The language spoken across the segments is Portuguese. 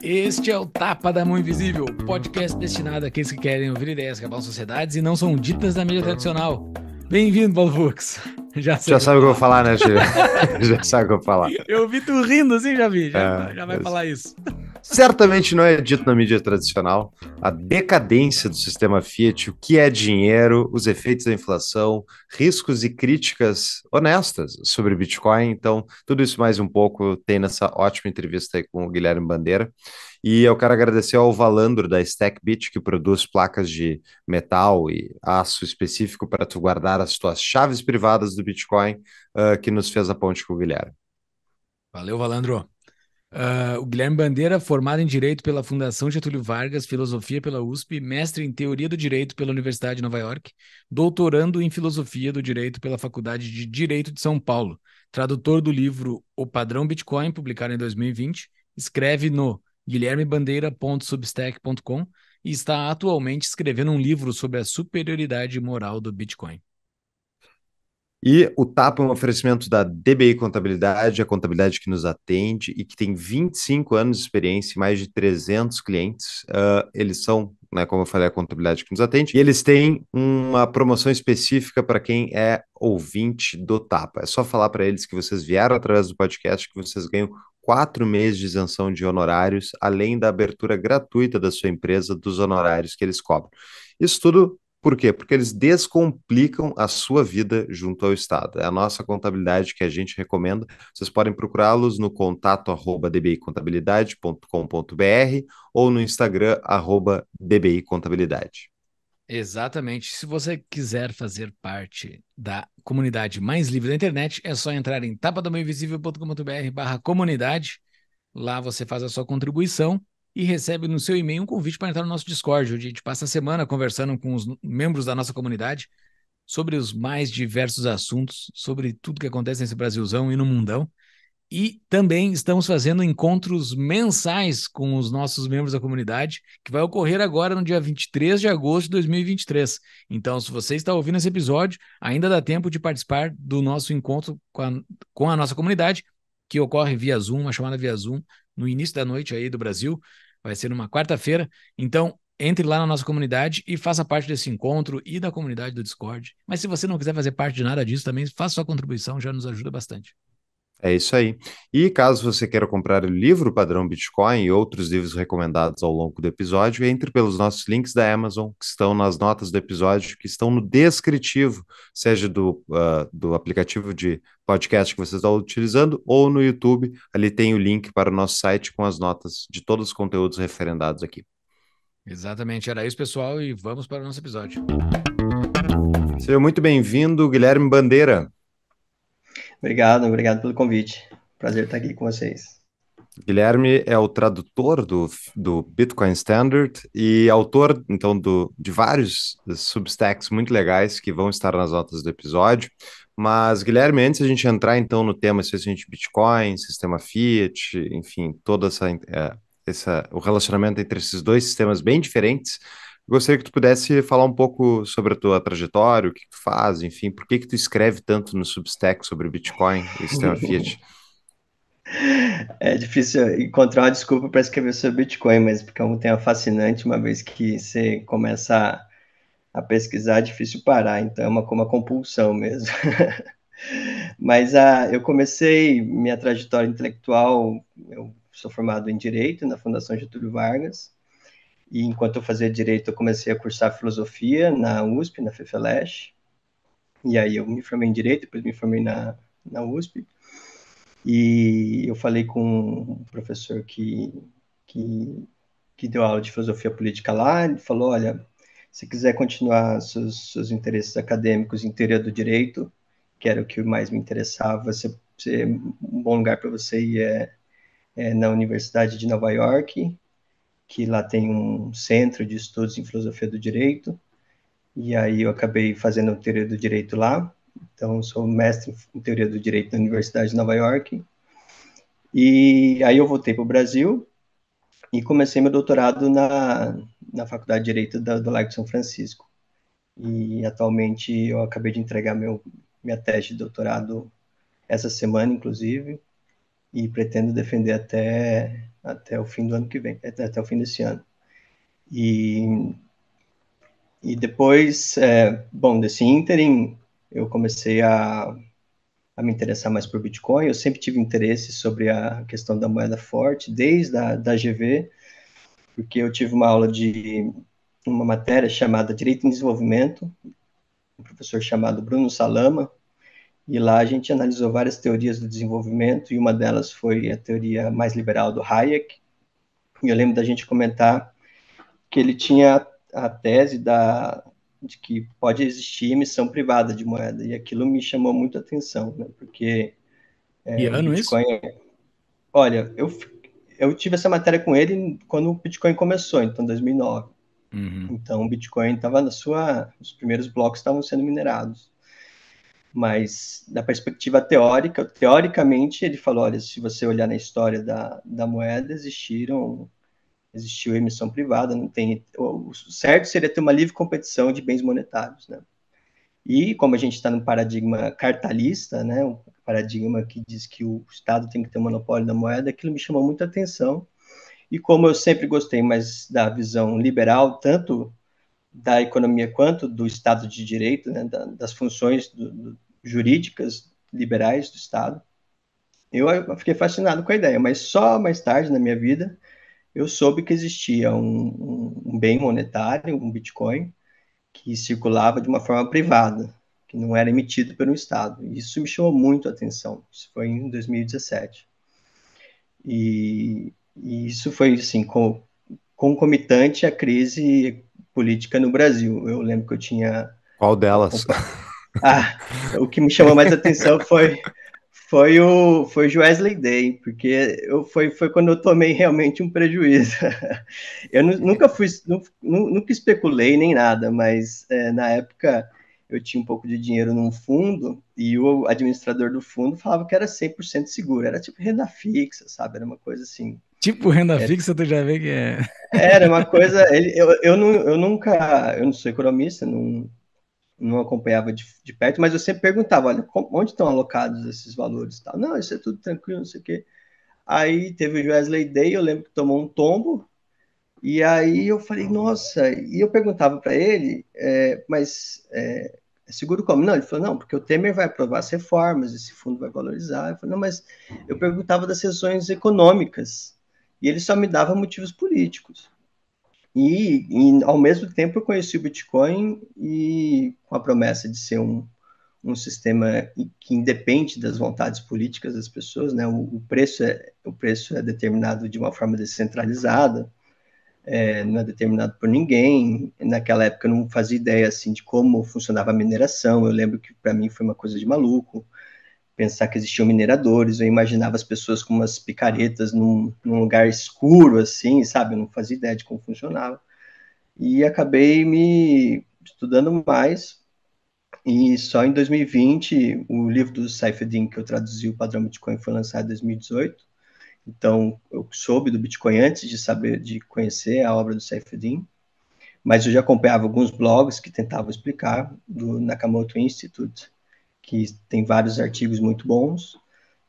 Este é o Tapa da Mão Invisível, podcast destinado a aqueles que querem ouvir ideias que abalam sociedades e não são ditas da mídia tradicional. Bem-vindo, Paulo Fux. Já, já sabe o que eu vou falar, né, Tio? já sabe o que eu vou falar. Eu vi tu rindo assim, já vi. Já, é, já vai mas... falar isso. Certamente não é dito na mídia tradicional. A decadência do sistema Fiat, o que é dinheiro, os efeitos da inflação, riscos e críticas honestas sobre Bitcoin. Então, tudo isso mais um pouco tem nessa ótima entrevista aí com o Guilherme Bandeira. E eu quero agradecer ao Valandro da Stackbit, que produz placas de metal e aço específico para tu guardar as tuas chaves privadas do Bitcoin, uh, que nos fez a ponte com o Guilherme. Valeu, Valandro. Uh, o Guilherme Bandeira, formado em Direito pela Fundação Getúlio Vargas, Filosofia pela USP, mestre em Teoria do Direito pela Universidade de Nova York, doutorando em Filosofia do Direito pela Faculdade de Direito de São Paulo, tradutor do livro O Padrão Bitcoin, publicado em 2020, escreve no guilhermebandeira.substack.com e está atualmente escrevendo um livro sobre a superioridade moral do Bitcoin. E o Tapa é um oferecimento da DBI Contabilidade, a contabilidade que nos atende e que tem 25 anos de experiência e mais de 300 clientes. Uh, eles são, né, como eu falei, a contabilidade que nos atende. E eles têm uma promoção específica para quem é ouvinte do Tapa. É só falar para eles que vocês vieram através do podcast que vocês ganham quatro meses de isenção de honorários, além da abertura gratuita da sua empresa dos honorários que eles cobram. Isso tudo por quê? Porque eles descomplicam a sua vida junto ao Estado. É a nossa contabilidade que a gente recomenda. Vocês podem procurá-los no contato arroba dbicontabilidade.com.br ou no Instagram arroba dbicontabilidade. Exatamente. Se você quiser fazer parte da comunidade mais livre da internet, é só entrar em tapadomainvisível.com.br barra comunidade. Lá você faz a sua contribuição e recebe no seu e-mail um convite para entrar no nosso Discord, onde a gente passa a semana conversando com os membros da nossa comunidade sobre os mais diversos assuntos, sobre tudo que acontece nesse Brasilzão e no mundão. E também estamos fazendo encontros mensais com os nossos membros da comunidade, que vai ocorrer agora no dia 23 de agosto de 2023. Então, se você está ouvindo esse episódio, ainda dá tempo de participar do nosso encontro com a, com a nossa comunidade, que ocorre via Zoom, uma chamada via Zoom, no início da noite aí do Brasil vai ser numa quarta-feira. Então, entre lá na nossa comunidade e faça parte desse encontro e da comunidade do Discord. Mas se você não quiser fazer parte de nada disso também, faça sua contribuição, já nos ajuda bastante. É isso aí. E caso você queira comprar o livro Padrão Bitcoin e outros livros recomendados ao longo do episódio, entre pelos nossos links da Amazon, que estão nas notas do episódio, que estão no descritivo, seja do, uh, do aplicativo de podcast que você está utilizando ou no YouTube. Ali tem o link para o nosso site com as notas de todos os conteúdos referendados aqui. Exatamente, era isso, pessoal, e vamos para o nosso episódio. Seja muito bem-vindo, Guilherme Bandeira. Obrigado, obrigado pelo convite. Prazer estar aqui com vocês. Guilherme é o tradutor do, do Bitcoin Standard e autor, então, do, de vários substacks muito legais que vão estar nas notas do episódio. Mas, Guilherme, antes a gente entrar, então, no tema se a gente é Bitcoin, sistema fiat, enfim, toda essa, é, essa, o relacionamento entre esses dois sistemas bem diferentes, Gostaria que tu pudesse falar um pouco sobre a tua trajetória, o que tu faz, enfim, por que que tu escreve tanto no Substack sobre o Bitcoin e sistema Fiat? É difícil encontrar uma desculpa para escrever sobre Bitcoin, mas porque é um tema fascinante, uma vez que você começa a, a pesquisar, é difícil parar, então é uma, uma compulsão mesmo. mas a, ah, eu comecei minha trajetória intelectual, eu sou formado em Direito na Fundação Getúlio Vargas, e enquanto eu fazia direito, eu comecei a cursar filosofia na USP, na FEFELESH. E aí eu me formei em direito, depois me formei na, na USP. E eu falei com um professor que, que, que deu aula de filosofia política lá, ele falou, olha, se quiser continuar seus, seus interesses acadêmicos em teoria do direito, que era o que mais me interessava, se, se é um bom lugar para você ir é, é na Universidade de Nova York, que lá tem um centro de estudos em filosofia do direito, e aí eu acabei fazendo teoria do direito lá. Então, sou mestre em teoria do direito da Universidade de Nova York. E aí eu voltei para o Brasil e comecei meu doutorado na, na Faculdade de Direito da, do Lago de São Francisco. E atualmente eu acabei de entregar meu, minha tese de doutorado essa semana, inclusive, e pretendo defender até, até o fim do ano que vem, até, é, até o fim desse ano. E, e depois, é, bom, desse ínterim, eu comecei a, a me interessar mais por Bitcoin. Eu sempre tive interesse sobre a questão da moeda forte, desde a da GV, porque eu tive uma aula de uma matéria chamada Direito em Desenvolvimento, um professor chamado Bruno Salama, e lá a gente analisou várias teorias do desenvolvimento, e uma delas foi a teoria mais liberal do Hayek. E eu lembro da gente comentar que ele tinha a tese da, de que pode existir emissão privada de moeda, e aquilo me chamou muito a atenção, né? porque. É, e ano Bitcoin... isso? É, olha, eu, eu tive essa matéria com ele quando o Bitcoin começou, então 2009. Uhum. Então o Bitcoin estava na sua. Os primeiros blocos estavam sendo minerados mas da perspectiva teórica, teoricamente ele falou, olha, se você olhar na história da, da moeda, existiram existiu emissão privada, não tem o certo seria ter uma livre competição de bens monetários, né? E como a gente está num paradigma cartalista, né, um paradigma que diz que o Estado tem que ter um monopólio da moeda, aquilo me chamou muita atenção. E como eu sempre gostei mais da visão liberal, tanto da economia quanto do Estado de Direito, né, das funções do, do, jurídicas liberais do Estado. Eu fiquei fascinado com a ideia, mas só mais tarde na minha vida eu soube que existia um, um bem monetário, um Bitcoin, que circulava de uma forma privada, que não era emitido pelo Estado. Isso me chamou muito a atenção. Isso foi em 2017. E, e isso foi, assim, com, concomitante à crise política no Brasil. Eu lembro que eu tinha. Qual delas? Ah, o que me chamou mais atenção foi foi o foi o Wesley Day, porque eu, foi, foi quando eu tomei realmente um prejuízo. eu nunca fui nunca especulei nem nada, mas é, na época eu tinha um pouco de dinheiro num fundo e o administrador do fundo falava que era 100% seguro, era tipo renda fixa, sabe? Era uma coisa assim. Tipo renda era... fixa, tu já vê que é. Era uma coisa. Ele, eu, eu, não, eu nunca. Eu não sou economista, não, não acompanhava de, de, perto, mas eu sempre perguntava, olha, onde estão alocados esses valores? Tal. Não, isso é tudo tranquilo, não sei o quê. Aí teve o Wesley Day, eu lembro que tomou um tombo, e aí eu falei, nossa, e eu perguntava para ele, é, mas é, é seguro como? Não, ele falou, não, porque o Temer vai aprovar as reformas, esse fundo vai valorizar. Eu falei, não, mas eu perguntava das sessões econômicas, e ele só me dava motivos políticos. E, e, ao mesmo tempo eu conheci o Bitcoin e com a promessa de ser um, um sistema que independe das vontades políticas das pessoas, né? O, o preço é o preço é determinado de uma forma descentralizada, é, não é determinado por ninguém. Naquela época eu não fazia ideia assim de como funcionava a mineração. Eu lembro que para mim foi uma coisa de maluco pensar que existiam mineradores, eu imaginava as pessoas com umas picaretas num, num lugar escuro, assim, sabe? Eu não fazia ideia de como funcionava. E acabei me estudando mais, e só em 2020, o livro do Saifedean que eu traduzi, o Padrão Bitcoin, foi lançado em 2018. Então, eu soube do Bitcoin antes de saber, de conhecer a obra do Saifedean. Mas eu já acompanhava alguns blogs que tentavam explicar, do Nakamoto Institute, que tem vários artigos muito bons,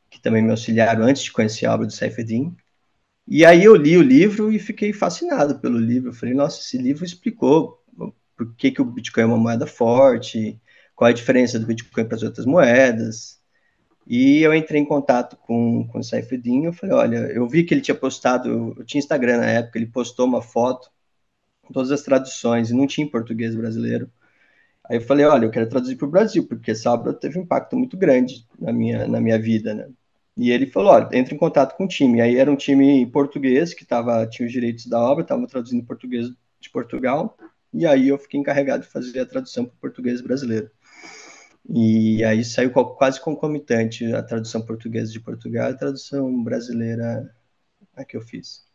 que também me auxiliaram antes de conhecer a obra do Saifedin E aí eu li o livro e fiquei fascinado pelo livro. Eu falei, nossa, esse livro explicou por que, que o Bitcoin é uma moeda forte, qual é a diferença do Bitcoin para as outras moedas. E eu entrei em contato com, com o Saifedean, eu falei, olha, eu vi que ele tinha postado, eu tinha Instagram na época, ele postou uma foto com todas as traduções, e não tinha em português brasileiro. Aí eu falei, olha, eu quero traduzir para o Brasil, porque essa obra teve um impacto muito grande na minha, na minha vida, né? E ele falou, olha, entre em contato com o time. Aí era um time português que tava, tinha os direitos da obra, estava traduzindo português de Portugal, e aí eu fiquei encarregado de fazer a tradução para o português brasileiro. E aí saiu quase concomitante a tradução portuguesa de Portugal e a tradução brasileira a que eu fiz.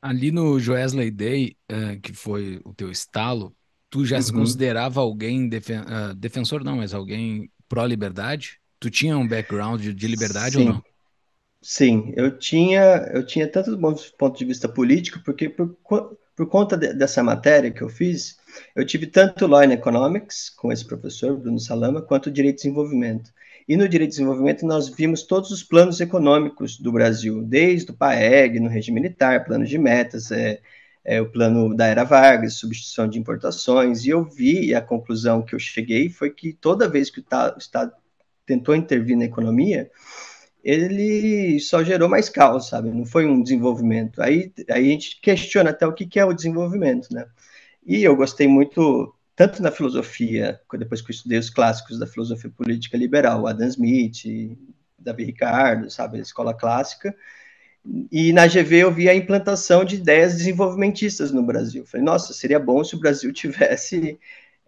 Ali no Joesley Day, eh, que foi o teu estalo, tu já uhum. se considerava alguém defen uh, defensor, não, mas alguém pró-liberdade? Tu tinha um background de, de liberdade Sim. ou não? Sim, eu tinha, eu tinha tanto do ponto de vista político, porque por, por conta de, dessa matéria que eu fiz, eu tive tanto Law and Economics, com esse professor, Bruno Salama, quanto Direito de Desenvolvimento. E no Direito de Desenvolvimento nós vimos todos os planos econômicos do Brasil, desde o PAEG, no regime militar, planos de metas, é, é, o plano da Era Vargas, substituição de importações, e eu vi, e a conclusão que eu cheguei foi que toda vez que o, Estado tentou intervir na economia, ele só gerou mais caos, sabe? Não foi um desenvolvimento. Aí, aí a gente questiona até o que, que é o desenvolvimento, né? E eu gostei muito, tanto na filosofia, depois que eu estudei os clássicos da filosofia política liberal, Adam Smith, Davi Ricardo, sabe, a escola clássica, e na GV eu vi a implantação de ideias desenvolvimentistas no Brasil. Falei, nossa, seria bom se o Brasil tivesse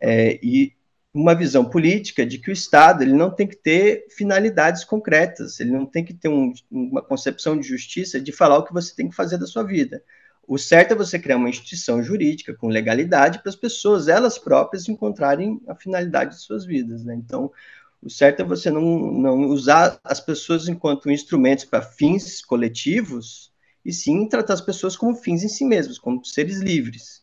é, e uma visão política de que o Estado ele não tem que ter finalidades concretas, ele não tem que ter um, uma concepção de justiça de falar o que você tem que fazer da sua vida. O certo é você criar uma instituição jurídica com legalidade para as pessoas, elas próprias, encontrarem a finalidade de suas vidas. Né? Então, o certo é você não, não usar as pessoas enquanto instrumentos para fins coletivos, e sim tratar as pessoas como fins em si mesmos, como seres livres.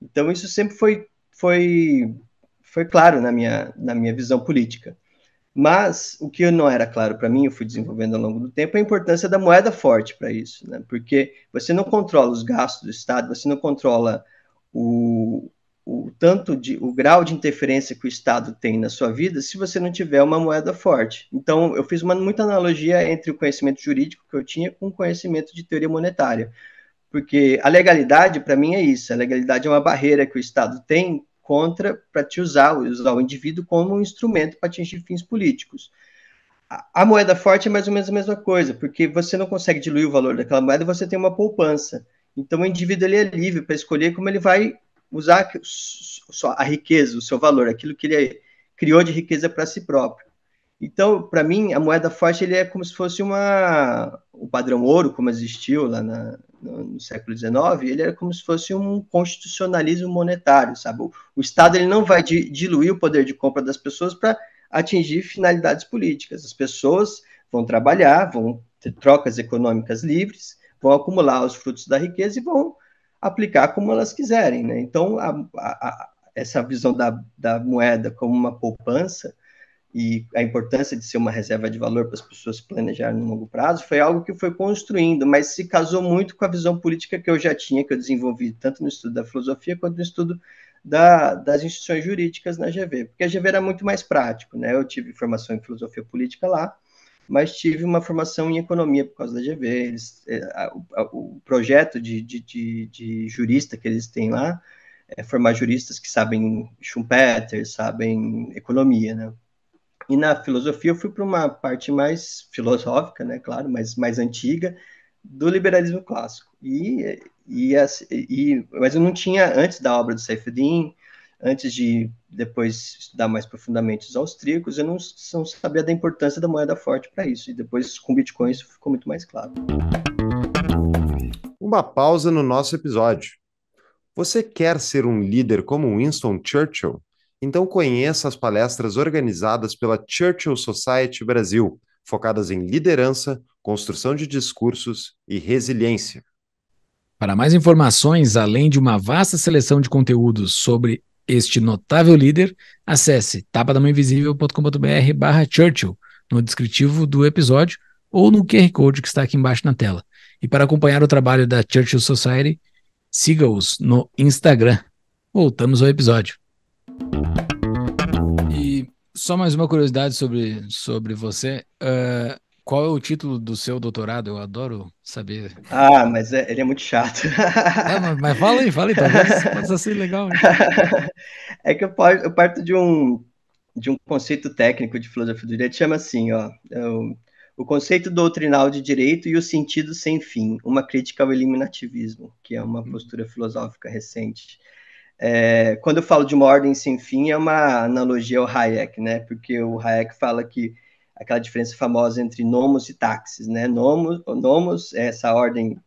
Então, isso sempre foi, foi, foi claro na minha, na minha visão política. Mas o que não era claro para mim, eu fui desenvolvendo ao longo do tempo, é a importância da moeda forte para isso, né? porque você não controla os gastos do Estado, você não controla o, o tanto de o grau de interferência que o Estado tem na sua vida se você não tiver uma moeda forte. Então, eu fiz uma muita analogia entre o conhecimento jurídico que eu tinha com o conhecimento de teoria monetária. Porque a legalidade, para mim, é isso. A legalidade é uma barreira que o Estado tem contra para te usar, usar o indivíduo como um instrumento para atingir fins políticos. A, a moeda forte é mais ou menos a mesma coisa, porque você não consegue diluir o valor daquela moeda, você tem uma poupança. Então, o indivíduo ele é livre para escolher como ele vai usar só a riqueza, o seu valor, aquilo que ele criou de riqueza para si próprio. Então, para mim, a moeda forte ele é como se fosse uma o padrão ouro, como existiu lá na, no, no, século XIX, ele era como se fosse um constitucionalismo monetário, sabe? O, o Estado ele não vai di, diluir o poder de compra das pessoas para atingir finalidades políticas. As pessoas vão trabalhar, vão ter trocas econômicas livres, vão acumular os frutos da riqueza e vão aplicar como elas quiserem. Né? Então, a, a, essa visão da, da moeda como uma poupança e a importância de ser uma reserva de valor para as pessoas planejarem no longo prazo foi algo que foi construindo, mas se casou muito com a visão política que eu já tinha, que eu desenvolvi tanto no estudo da filosofia quanto no estudo da, das instituições jurídicas na GV, porque a GV era muito mais prático, né? Eu tive formação em filosofia política lá, mas tive uma formação em economia por causa da GV. Eles, é, a, a, o projeto de, de, de, de, jurista que eles têm lá é formar juristas que sabem Schumpeter, sabem economia, né? E na filosofia eu fui para uma parte mais filosófica, né, claro, mas mais antiga, do liberalismo clássico. E, e, e, mas eu não tinha, antes da obra do Seyfedin, antes de depois estudar mais profundamente os austríacos, eu não, não sabia da importância da moeda forte para isso. E depois, com o Bitcoin, isso ficou muito mais claro. Uma pausa no nosso episódio. Você quer ser um líder como Winston Churchill? Então conheça as palestras organizadas pela Churchill Society Brasil, focadas em liderança, construção de discursos e resiliência. Para mais informações, além de uma vasta seleção de conteúdos sobre este notável líder, acesse tapadamainvisível.com.br barra Churchill no descritivo do episódio ou no QR Code que está aqui embaixo na tela. E para acompanhar o trabalho da Churchill Society, siga-os no Instagram. Voltamos ao episódio. E só mais uma curiosidade sobre, sobre você. Uh, qual é o título do seu doutorado? Eu adoro saber. Ah, mas é, ele é muito chato. É, mas, mas fala aí, fala aí, talvez possa assim legal. Né? É que eu, parto de um, de um conceito técnico de filosofia do direito, chama assim, ó, é o, o conceito doutrinal de direito e o sentido sem fim, uma crítica ao eliminativismo, que é uma hum. postura filosófica recente. É, quando eu falo de uma ordem sem fim, é uma analogia ao Hayek, né? Porque o Hayek fala que aquela diferença famosa entre nomos e táxis, né? Nomos, nomos é essa ordem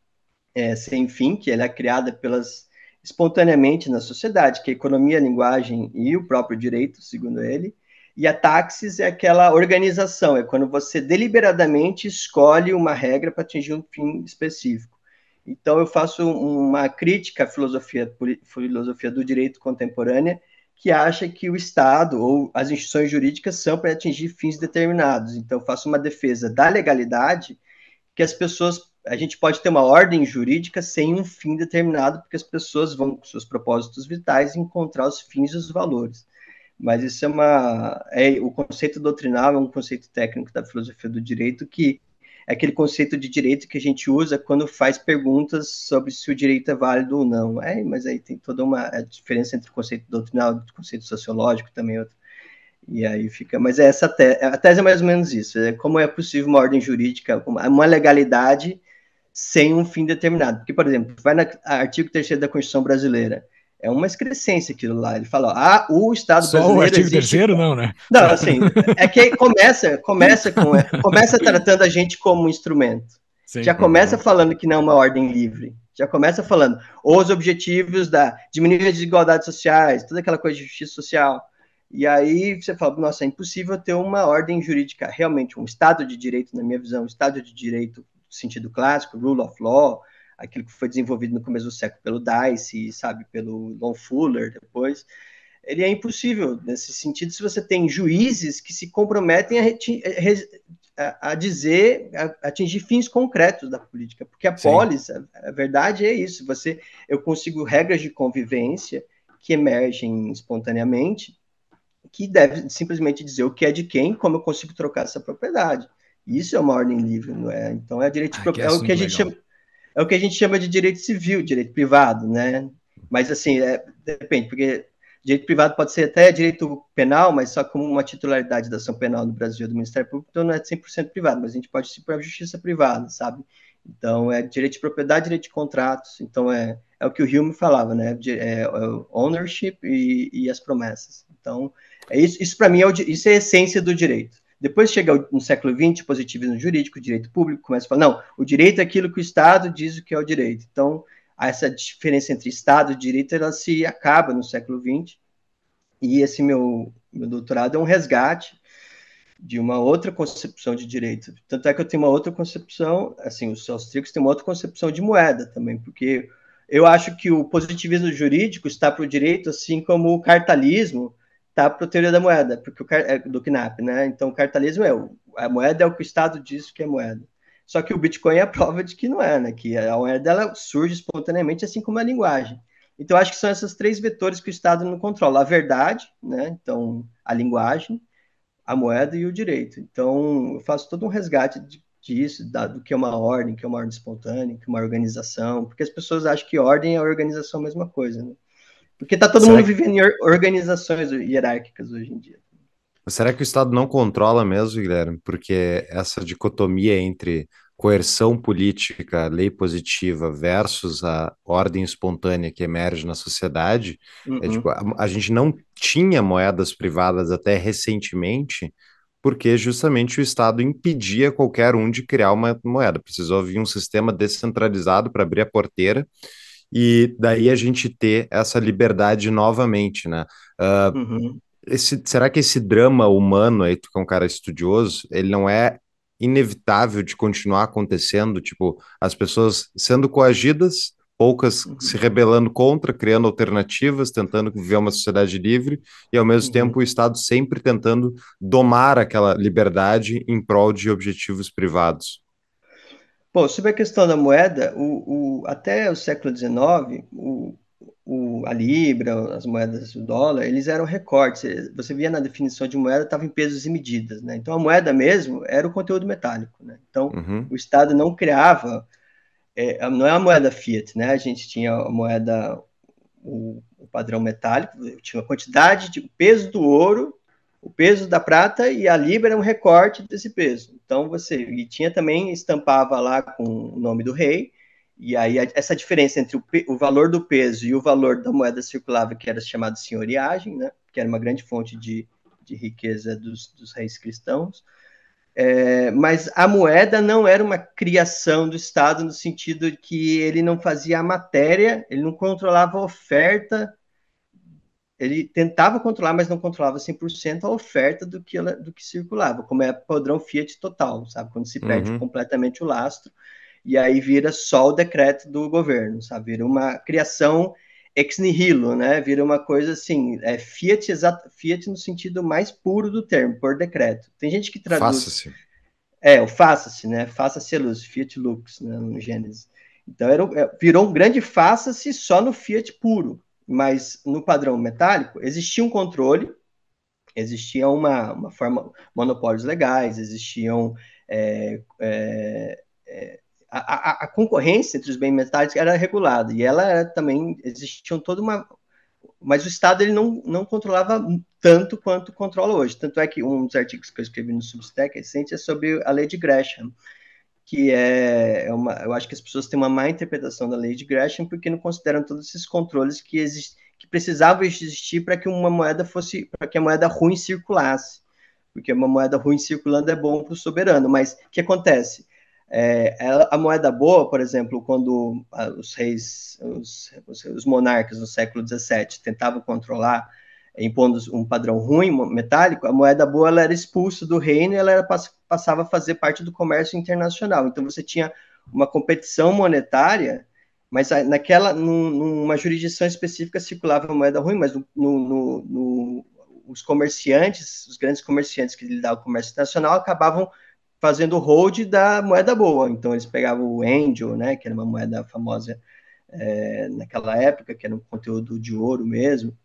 é, sem fim que ela é criada pelas espontaneamente na sociedade, que é a economia, a linguagem e o próprio direito, segundo ele. E a táxis é aquela organização, é quando você deliberadamente escolhe uma regra para atingir um fim específico. Então eu faço uma crítica à filosofia, filosofia do direito contemporânea que acha que o Estado ou as instituições jurídicas são para atingir fins determinados. Então, faço uma defesa da legalidade, que as pessoas, a gente pode ter uma ordem jurídica sem um fim determinado, porque as pessoas vão com seus propósitos vitais encontrar os fins e os valores. Mas isso é uma, é o conceito doutrinal é um conceito técnico da filosofia do direito que é aquele conceito de direito que a gente usa quando faz perguntas sobre se o direito é válido ou não. É, mas aí tem toda uma diferença entre o conceito doutrinal e o conceito sociológico também. É outro. E aí fica. Mas é essa a tese é mais ou menos isso: é como é possível uma ordem jurídica, uma legalidade sem um fim determinado. Porque, por exemplo, vai no artigo 3 da Constituição Brasileira é uma excrescência aquilo lá. Ele fala, ah, o Estado Só brasileiro. O artigo existe... terceiro, não, né? Não, assim, é que começa, começa, com, é, começa tratando a gente como um instrumento. Sim, já começa é. falando que não é uma ordem livre. Já começa falando os objetivos da diminuir as desigualdades sociais, toda aquela coisa de justiça social. E aí você fala, nossa, é impossível ter uma ordem jurídica, realmente, um Estado de direito, na minha visão, um Estado de direito no sentido clássico, rule of law, aquilo que foi desenvolvido no começo do século pelo Dice, sabe, pelo Lon Fuller depois, ele é impossível nesse sentido se você tem juízes que se comprometem a, a dizer, a atingir fins concretos da política, porque a Sim. polis, a, a verdade é isso, você, eu consigo regras de convivência que emergem espontaneamente, que deve simplesmente dizer o que é de quem, como eu consigo trocar essa propriedade. Isso é uma ordem livre, não é? Então é direito de ah, propriedade, é o que a gente legal. chama é o que a gente chama de direito civil, direito privado, né? Mas assim, é, depende, porque direito privado pode ser até direito penal, mas só como uma titularidade da ação penal no Brasil do Ministério Público, então não é 100% privado, mas a gente pode se para a justiça privada, sabe? Então é direito de propriedade, direito de contratos, então é, é o que o Hume falava, né? É, é ownership e, e, as promessas. Então, é isso, isso para mim é o, isso é a essência do direito. Depois chega no século XX, positivismo jurídico, direito público, começa a falar, não, o direito é aquilo que o Estado diz o que é o direito. Então, essa diferença entre Estado e direito, ela se acaba no século XX, e esse meu, meu doutorado é um resgate de uma outra concepção de direito. Tanto é que eu tenho uma outra concepção, assim, os austríacos têm uma outra concepção de moeda também, porque eu acho que o positivismo jurídico está para o direito, assim como o cartalismo, tá para a teoria da moeda, porque o é do KNAP, né? Então, o cartalismo é o, a moeda é o que o Estado diz que é moeda. Só que o Bitcoin é a prova de que não é, né? Que a moeda ela surge espontaneamente, assim como a linguagem. Então, acho que são esses três vetores que o Estado não controla: a verdade, né? Então, a linguagem, a moeda e o direito. Então, eu faço todo um resgate de, disso, da, do que é uma ordem, que é uma ordem espontânea, que é uma organização, porque as pessoas acham que ordem é organização é a mesma coisa, né? Porque tá todo Será mundo que... vivendo em organizações hierárquicas hoje em dia. Será que o Estado não controla mesmo, Guilherme? Porque essa dicotomia entre coerção política, lei positiva versus a ordem espontânea que emerge na sociedade, é, uhum. tipo, a, a, gente não tinha moedas privadas até recentemente, porque justamente o Estado impedia qualquer um de criar uma moeda. Precisou vir um sistema descentralizado para abrir a porteira e daí a gente ter essa liberdade novamente, né? Uh, uhum. esse, será que esse drama humano aí, tu que é um cara estudioso, ele não é inevitável de continuar acontecendo? Tipo, as pessoas sendo coagidas, poucas uhum. se rebelando contra, criando alternativas, tentando viver uma sociedade livre, e ao mesmo uhum. tempo o Estado sempre tentando domar aquela liberdade em prol de objetivos privados. Bom, sobre a questão da moeda, o, o, até o século XIX, o, o, a libra, as moedas do dólar, eles eram recortes. Você via na definição de moeda, estava em pesos e medidas. Né? Então, a moeda mesmo era o conteúdo metálico. Né? Então, uhum. o Estado não criava... É, não é a moeda fiat, né? A gente tinha a moeda... O, o padrão metálico, tinha a quantidade de peso do ouro, o peso da prata e a libra era um recorte desse peso. Então você tinha também estampava lá com o nome do rei. E aí essa diferença entre o, o valor do peso e o valor da moeda circulável, que era chamado senhoriagem, né? Que era uma grande fonte de, de riqueza dos, dos reis cristãos. É, mas a moeda não era uma criação do Estado no sentido de que ele não fazia a matéria, ele não controlava a oferta ele tentava controlar, mas não controlava 100% a oferta do que, ela, do que circulava, como é padrão Fiat total, sabe? Quando se perde uhum. completamente o lastro, e aí vira só o decreto do governo, sabe? Vira uma criação ex nihilo, né? Vira uma coisa assim, é Fiat, exato, Fiat no sentido mais puro do termo, por decreto. Tem gente que traduz... Faça-se. É, o faça-se, né? Faça-se a luz, Fiat Lux, né? no Gênesis. Então era, é, virou um grande faça-se só no Fiat puro, mas no padrão metálico existia um controle, existia uma, uma forma, monopólios legais, existiam é, é, é a, a, a, concorrência entre os bens metálicos era regulada e ela era, também existiam toda uma mas o Estado ele não, não controlava tanto quanto controla hoje. Tanto é que um dos artigos que eu escrevi no Substack recente é sobre a lei de Gresham, que é, é uma, eu acho que as pessoas têm uma má interpretação da lei de Gresham porque não consideram todos esses controles que exist, que precisavam existir para que uma moeda fosse para que a moeda ruim circulasse, porque uma moeda ruim circulando é bom para o soberano, mas o que acontece? É, a moeda boa, por exemplo, quando ah, os reis, os, os monarcas no século XVII tentavam controlar impondo um padrão ruim, metálico, a moeda boa ela era expulsa do reino e ela era, passava a fazer parte do comércio internacional. Então você tinha uma competição monetária, mas naquela, num, numa jurisdição específica circulava a moeda ruim, mas no, no, no, os comerciantes, os grandes comerciantes que lidavam com o comércio internacional acabavam fazendo hold da moeda boa. Então eles pegavam o angel, né, que era uma moeda famosa é, naquela época, que era um conteúdo de ouro mesmo,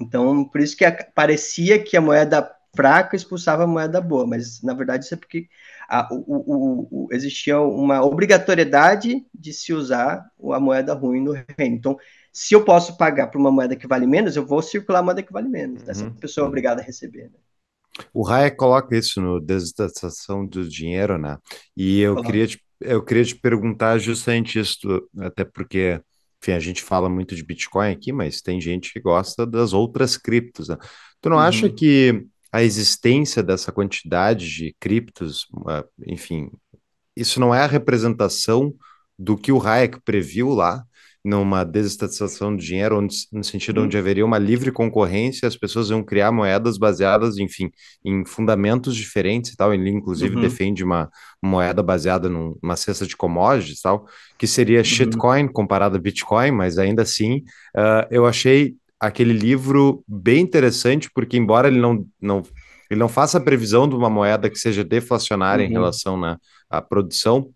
então, por isso que a, parecia que a moeda fraca expulsava a moeda boa, mas na verdade isso é porque a, o, o, o, existia uma obrigatoriedade de se usar a moeda ruim no reino. Então, se eu posso pagar por uma moeda que vale menos, eu vou circular a moeda que vale menos. Uhum. Essa pessoa é uhum. obrigada a receber. Né? O Hayek coloca isso no desestação do dinheiro, né? E eu queria, te, eu queria te perguntar justamente isso, até porque enfim, a gente fala muito de Bitcoin aqui, mas tem gente que gosta das outras criptos. Né? Tu não uhum. acha que a existência dessa quantidade de criptos, ah, enfim, isso não é a representação do que o Hayek previu lá? numa desestatização do dinheiro, onde, no sentido onde uhum. haveria uma livre concorrência, as pessoas iam criar moedas baseadas, enfim, em fundamentos diferentes e tal. Ele, inclusive, uhum. defende uma moeda baseada numa cesta de commodities tal, que seria uhum. shitcoin uhum. comparado a Bitcoin, mas ainda assim, uh, eu achei aquele livro bem interessante, porque embora ele não, não ele não faça a previsão de uma moeda que seja deflacionária uhum. em relação né, à produção,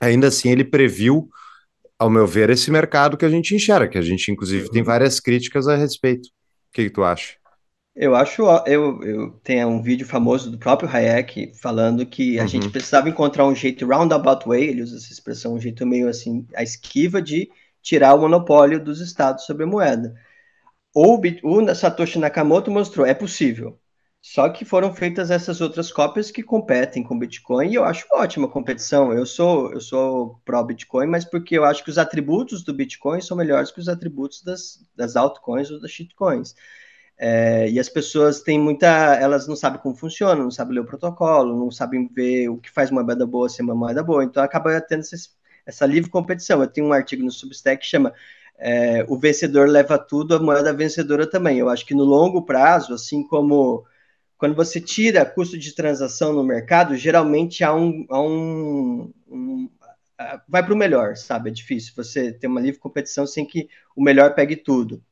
ainda assim ele previu ao meu ver, esse mercado que a gente enxerga, que a gente, inclusive, tem várias críticas a respeito. O que, que tu acha? Eu acho, eu, eu tenho um vídeo famoso do próprio Hayek falando que a uhum. gente precisava encontrar um jeito roundabout way, ele usa essa expressão, um jeito meio assim, a esquiva de tirar o monopólio dos estados sobre a moeda. Ou o Satoshi Nakamoto mostrou, é possível. Só que foram feitas essas outras cópias que competem com Bitcoin e eu acho ótima competição. Eu sou eu sou pró Bitcoin, mas porque eu acho que os atributos do Bitcoin são melhores que os atributos das, das altcoins ou das shitcoins. É, e as pessoas têm muita, elas não sabem como funciona, não sabem ler o protocolo, não sabem ver o que faz uma moeda boa ser uma moeda boa. Então acaba tendo essa, essa livre competição. Eu tenho um artigo no Substack que chama é, o vencedor leva tudo, a moeda vencedora também. Eu acho que no longo prazo, assim como quando você tira custo de transação no mercado, geralmente há um. Há um, um ah, vai para o melhor, sabe? É difícil você ter uma livre competição sem que o melhor pegue tudo.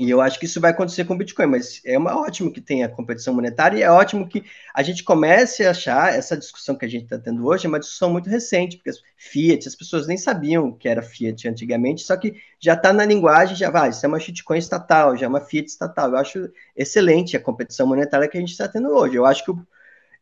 E eu acho que isso vai acontecer com o Bitcoin, mas é uma, ótimo que tenha competição monetária e é ótimo que a gente comece a achar essa discussão que a gente está tendo hoje é uma discussão muito recente, porque as Fiat, as pessoas nem sabiam que era Fiat antigamente, só que já está na linguagem, já vai, ah, isso é uma shitcoin estatal, já é uma Fiat estatal. Eu acho excelente a competição monetária que a gente está tendo hoje. Eu acho que o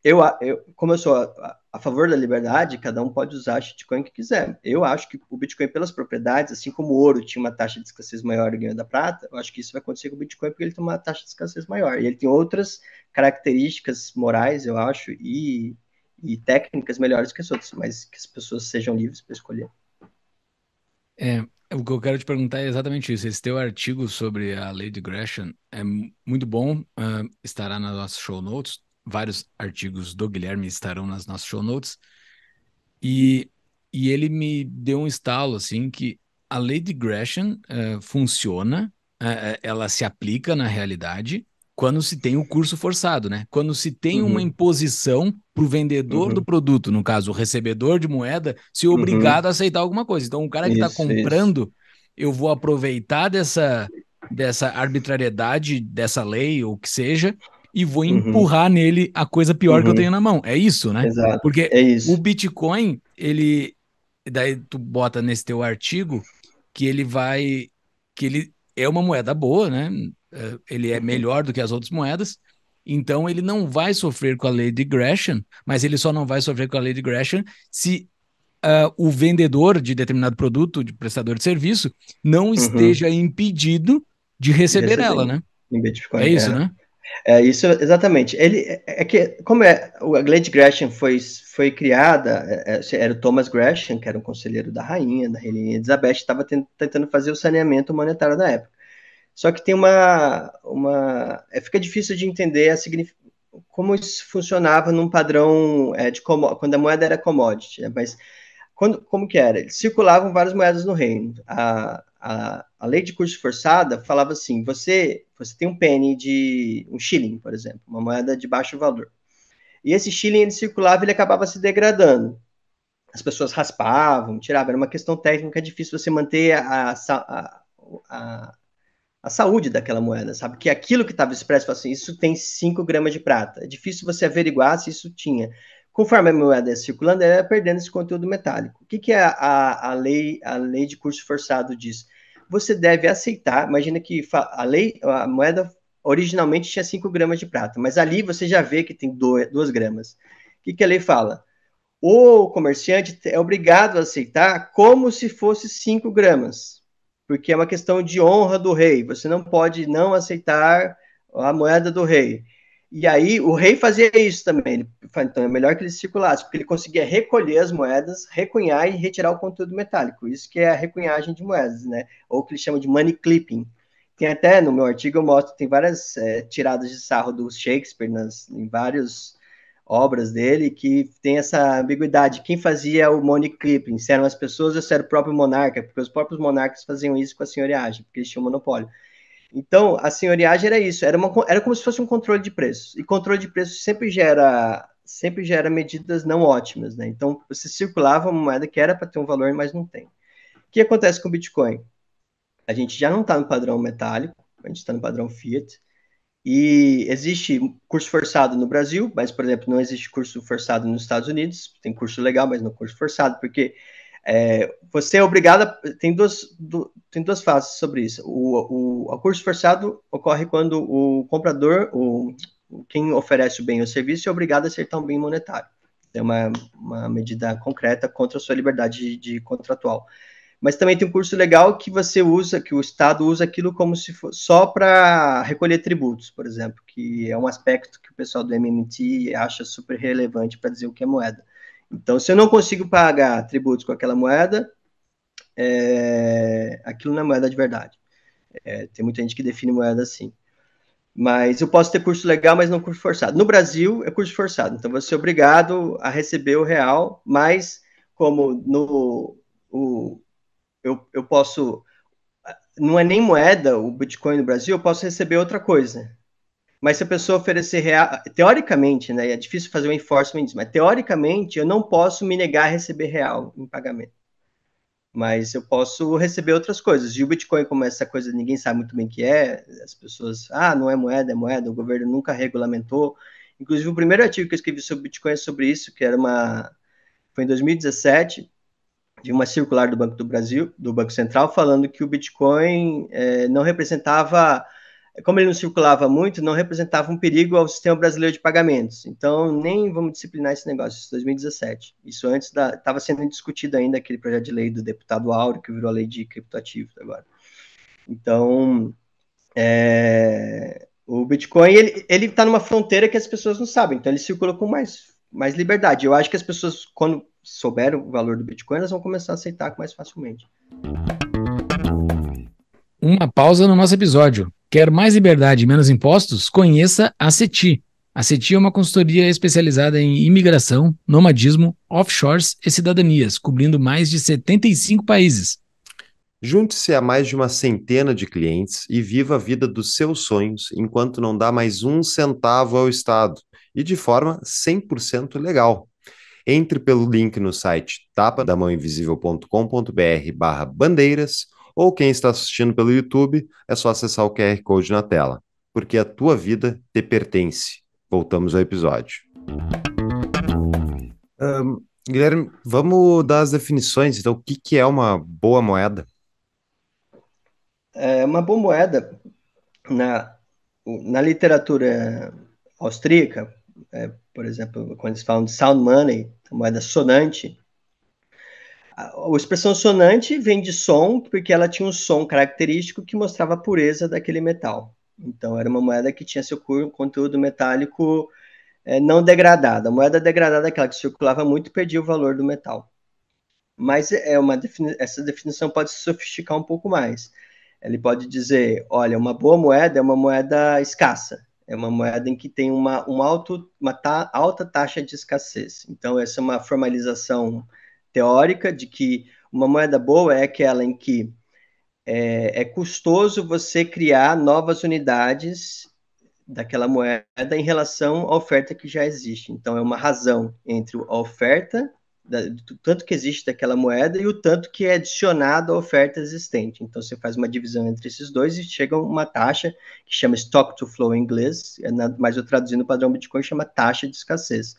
eu, eu, como eu sou a, a, a, favor da liberdade, cada um pode usar shitcoin que quiser. Eu acho que o Bitcoin, pelas propriedades, assim como o ouro tinha uma taxa de escassez maior e ganho da prata, eu acho que isso vai acontecer com o Bitcoin porque ele tem uma taxa de escassez maior. E ele tem outras características morais, eu acho, e, e técnicas melhores que as outras, mas que as pessoas sejam livres para escolher. É, o que eu quero te perguntar é exatamente isso. Esse teu artigo sobre a lei de Gresham é muito bom, uh, estará nas nossas show notes vários artigos do Guilherme estarão nas nossas show notes. E, e ele me deu um estalo assim que a lei de Gresham uh, funciona, uh, ela se aplica na realidade quando se tem o curso forçado, né? Quando se tem uhum. uma imposição para o vendedor uhum. do produto, no caso, o recebedor de moeda, se uhum. obrigado uhum. a aceitar alguma coisa. Então, o cara que está comprando, isso. eu vou aproveitar dessa, dessa arbitrariedade dessa lei ou que seja e vou uhum. empurrar nele a coisa pior uhum. que eu uhum. tenho na mão. É isso, né? Exato. Porque é isso. o Bitcoin, ele. Daí tu bota nesse teu artigo que ele vai. que ele é uma moeda boa, né? É, ele é uhum. melhor do que as outras moedas. Então ele não vai sofrer com a lei de Gresham, mas ele só não vai sofrer com a lei de Gresham se Uh, o vendedor de determinado produto, de prestador de serviço, não uhum. esteja impedido de receber, de receber ela, né? Bitcoin, é isso, é. né? É, isso, exatamente. Ele, é, é que, como é, a Glade Gresham foi, foi criada, é, é era o Thomas Gresham, que era um conselheiro da rainha, da rainha Elizabeth, estava tentando fazer o saneamento monetário da época. Só que tem uma. uma é, fica difícil de entender a, como isso funcionava num padrão é, de quando a moeda era commodity, né? mas quando, como que era? Eles circulavam várias moedas no reino. A, a a lei de curso forçada falava assim: você, você tem um penny de um shilling, por exemplo, uma moeda de baixo valor. E esse shilling ele circulava, ele acabava se degradando. As pessoas raspavam, tiravam. Era uma questão técnica é difícil você manter a, a, a, a saúde daquela moeda, sabe? Que aquilo que estava expresso, assim, isso tem 5 gramas de prata. É difícil você averiguar se isso tinha. Conforme a moeda ia circulando, ela ia perdendo esse conteúdo metálico. O que, que a, a, a lei, a lei de curso forçado diz? você deve aceitar. Imagina que a lei, a moeda originalmente tinha 5 gramas de prata, mas ali você já vê que tem 2 gramas. O que, que a lei fala? O comerciante é obrigado a aceitar como se fosse 5 gramas, porque é uma questão de honra do rei. Você não pode não aceitar a moeda do rei. E aí o rei fazia isso também. Ele, então é melhor que ele circulasse, porque ele conseguia recolher as moedas, recunhar e retirar o conteúdo metálico. Isso que é a recunhagem de moedas, né? Ou que ele chama de money clipping. Tem até no meu artigo eu mostro, tem várias é, tiradas de sarro do Shakespeare nas, em várias obras dele que tem essa ambiguidade. Quem fazia o money clipping? Se eram as pessoas ou se era o próprio monarca? Porque os próprios monarcas faziam isso com a senhoriagem, porque eles tinham monopólio. Então, a senhoriagem era isso, era, uma, era como se fosse um controle de preços. E controle de preços sempre gera sempre gera medidas não ótimas, né? Então, você circulava uma moeda que era para ter um valor, mas não tem. O que acontece com o Bitcoin? A gente já não está no padrão metálico, a gente está no padrão fiat. E existe curso forçado no Brasil, mas, por exemplo, não existe curso forçado nos Estados Unidos. Tem curso legal, mas não curso forçado, porque é, você é obrigado Tem duas, tem duas fases sobre isso. O, o, curso forçado ocorre quando o comprador, o, quem oferece o bem ou serviço, é obrigado a acertar um bem monetário. É uma, uma medida concreta contra a sua liberdade de, de contratual mas também tem um curso legal que você usa, que o Estado usa aquilo como se fosse só para recolher tributos, por exemplo, que é um aspecto que o pessoal do MMT acha super relevante para dizer o que é moeda. Então, se eu não consigo pagar tributos com aquela moeda, é, aquilo não é moeda de verdade. É, tem muita gente que define moeda assim. Mas eu posso ter curso legal, mas não curso forçado. No Brasil, é curso forçado. Então, você é obrigado a receber o real, mas como no, o, eu, eu posso... Não é nem moeda o Bitcoin no Brasil, eu posso receber outra coisa. Mas se a pessoa oferecer real, teoricamente, né? É difícil fazer um enforcement disso, mas teoricamente eu não posso me negar a receber real em pagamento. Mas eu posso receber outras coisas. E o Bitcoin, como essa coisa ninguém sabe muito bem o que é, as pessoas, ah, não é moeda, é moeda, o governo nunca regulamentou. Inclusive, o primeiro artigo que eu escrevi sobre Bitcoin é sobre isso, que era uma. Foi em 2017, de uma circular do Banco do Brasil, do Banco Central, falando que o Bitcoin é, não representava como ele não circulava muito, não representava um perigo ao sistema brasileiro de pagamentos. Então, nem vamos disciplinar esse negócio, isso 2017. É isso antes da. Estava sendo discutido ainda aquele projeto de lei do deputado Áureo, que virou a lei de criptoativos agora. Então, é, o Bitcoin, ele está numa fronteira que as pessoas não sabem, então ele circula com mais, mais liberdade. Eu acho que as pessoas, quando souberam o valor do Bitcoin, elas vão começar a aceitar mais facilmente. Uma pausa no nosso episódio. Quer mais liberdade e menos impostos? Conheça a CETI. A CETI é uma consultoria especializada em imigração, nomadismo, offshores e cidadanias, cobrindo mais de 75 países. Junte-se a mais de uma centena de clientes e viva a vida dos seus sonhos enquanto não dá mais um centavo ao Estado e de forma 100% legal. Entre pelo link no site tapadamãoinvisível.com.br barra bandeiras ou quem está assistindo pelo YouTube, é só acessar o QR Code na tela, porque a tua vida te pertence. Voltamos ao episódio. Um, Guilherme, vamos dar as definições. Então, o que, que é uma boa moeda? É uma boa moeda, na, na literatura austríaca, é, por exemplo, quando eles falam de sound money, moeda sonante, a expressão sonante vem de som, porque ela tinha um som característico que mostrava a pureza daquele metal. Então, era uma moeda que tinha seu conteúdo metálico é, não degradado. A moeda degradada é aquela que circulava muito e perdia o valor do metal. Mas é uma defini essa definição pode se sofisticar um pouco mais. Ele pode dizer, olha, uma boa moeda é uma moeda escassa, é uma moeda em que tem uma, um alto, uma ta, alta taxa de escassez. Então, essa é uma formalização teórica de que uma moeda boa é aquela em que é, é custoso você criar novas unidades daquela moeda em relação à oferta que já existe. Então, é uma razão entre a oferta, do tanto que existe daquela moeda, e o tanto que é adicionado à oferta existente. Então, você faz uma divisão entre esses dois e chega uma taxa que chama stock to flow em inglês, é mas eu traduzindo o padrão Bitcoin chama taxa de escassez.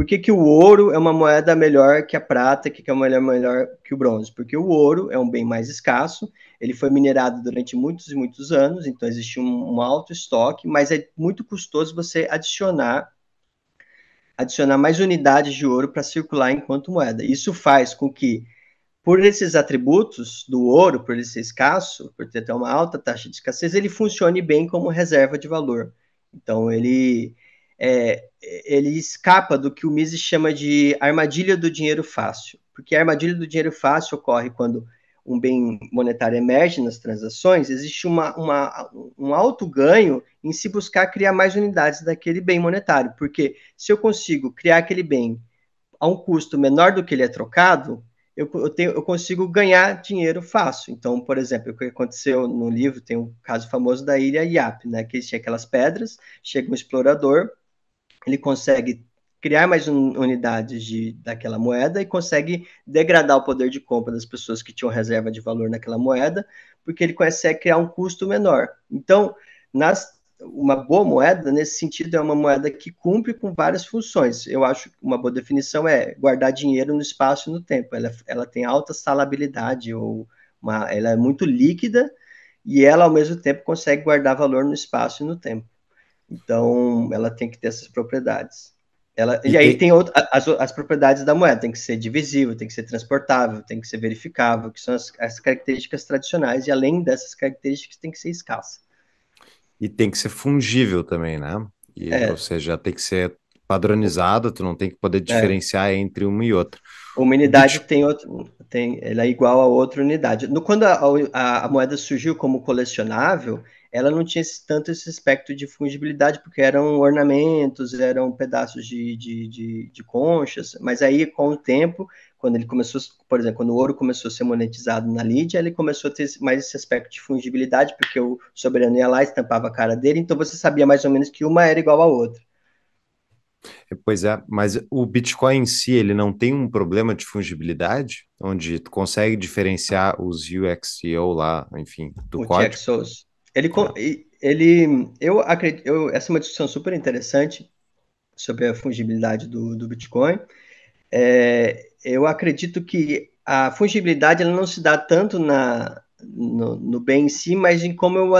Por que, que o ouro é uma moeda melhor que a prata, que é uma moeda melhor que o bronze? Porque o ouro é um bem mais escasso, ele foi minerado durante muitos e muitos anos, então existe um, um alto estoque, mas é muito custoso você adicionar adicionar mais unidades de ouro para circular enquanto moeda. Isso faz com que, por esses atributos do ouro, por ele ser escasso, por ter até uma alta taxa de escassez, ele funcione bem como reserva de valor. Então, ele é, ele escapa do que o Mises chama de armadilha do dinheiro fácil, porque a armadilha do dinheiro fácil ocorre quando um bem monetário emerge nas transações, existe uma, uma, um alto ganho em se buscar criar mais unidades daquele bem monetário, porque se eu consigo criar aquele bem a um custo menor do que ele é trocado, eu, eu, tenho, eu consigo ganhar dinheiro fácil. Então, por exemplo, o que aconteceu no livro, tem um caso famoso da ilha Iap, né, que tinha aquelas pedras, chega um explorador, ele consegue criar mais un, unidades de, daquela moeda e consegue degradar o poder de compra das pessoas que tinham reserva de valor naquela moeda, porque ele consegue é criar um custo menor. Então, nas, uma boa moeda, nesse sentido, é uma moeda que cumpre com várias funções. Eu acho que uma boa definição é guardar dinheiro no espaço e no tempo. Ela, ela tem alta salabilidade, ou uma, ela é muito líquida, e ela, ao mesmo tempo, consegue guardar valor no espaço e no tempo. Então, ela tem que ter essas propriedades. Ela, e, e aí tem, tem as, as, propriedades da moeda, tem que ser divisível, tem que ser transportável, tem que ser verificável, que são as, as características tradicionais, e além dessas características tem que ser escassa. E tem que ser fungível também, né? E, é. Ou seja, tem que ser padronizado. tu não tem que poder é. diferenciar é. entre uma e outra. Uma unidade tem outro, tem, ela é igual a outra unidade. No, quando a, a, a moeda surgiu como colecionável, ela não tinha esse, tanto esse aspecto de fungibilidade, porque eram ornamentos, eram pedaços de, de, de, de, conchas, mas aí com o tempo, quando ele começou, por exemplo, quando o ouro começou a ser monetizado na Lídia, ele começou a ter mais esse aspecto de fungibilidade, porque o soberano ia lá, estampava a cara dele, então você sabia mais ou menos que uma era igual à outra. É, pois é, mas o Bitcoin em si, ele não tem um problema de fungibilidade, onde tu consegue diferenciar os UXCO lá, enfim, do o código. GXOs. Ele, tá. ele eu acredito, eu, essa é uma discussão super interessante sobre a fungibilidade do, do Bitcoin. É, eu acredito que a fungibilidade ela não se dá tanto na, no, no, bem em si, mas em como eu,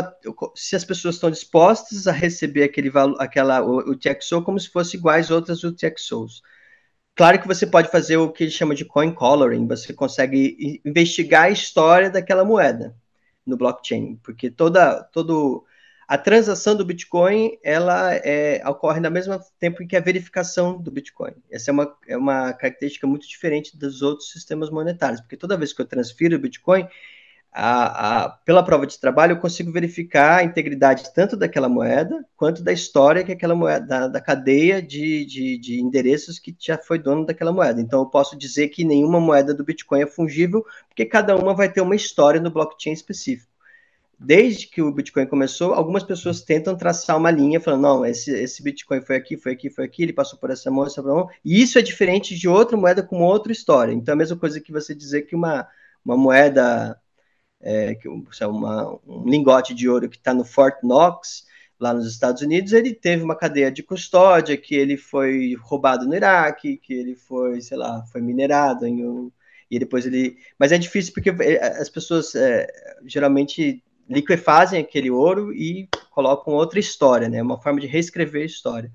se as pessoas estão dispostas a receber aquele valor, aquela UTXO como se fossem iguais outras UTXOs. Claro que você pode fazer o que ele chama de coin coloring, você consegue investigar a história daquela moeda no blockchain, porque toda todo a transação do Bitcoin ela é, ocorre no mesmo tempo que a verificação do Bitcoin. Essa é uma, é uma característica muito diferente dos outros sistemas monetários, porque toda vez que eu transfiro o Bitcoin, a, a, pela prova de trabalho, eu consigo verificar a integridade tanto daquela moeda quanto da história que aquela moeda, da, da cadeia de, de, de, endereços que já foi dono daquela moeda. Então, eu posso dizer que nenhuma moeda do Bitcoin é fungível, porque cada uma vai ter uma história no blockchain específico. Desde que o Bitcoin começou, algumas pessoas tentam traçar uma linha, falando: não, esse, esse Bitcoin foi aqui, foi aqui, foi aqui, ele passou por essa mão, essa mão. E isso é diferente de outra moeda com outra história. Então, é a mesma coisa que você dizer que uma, uma moeda é, que é uma, um lingote de ouro que está no Fort Knox, lá nos Estados Unidos, ele teve uma cadeia de custódia, que ele foi roubado no Iraque, que ele foi, sei lá, foi minerado em um, e depois ele. Mas é difícil porque é, as pessoas é, geralmente liquefazem aquele ouro e colocam outra história, né? Uma forma de reescrever a história.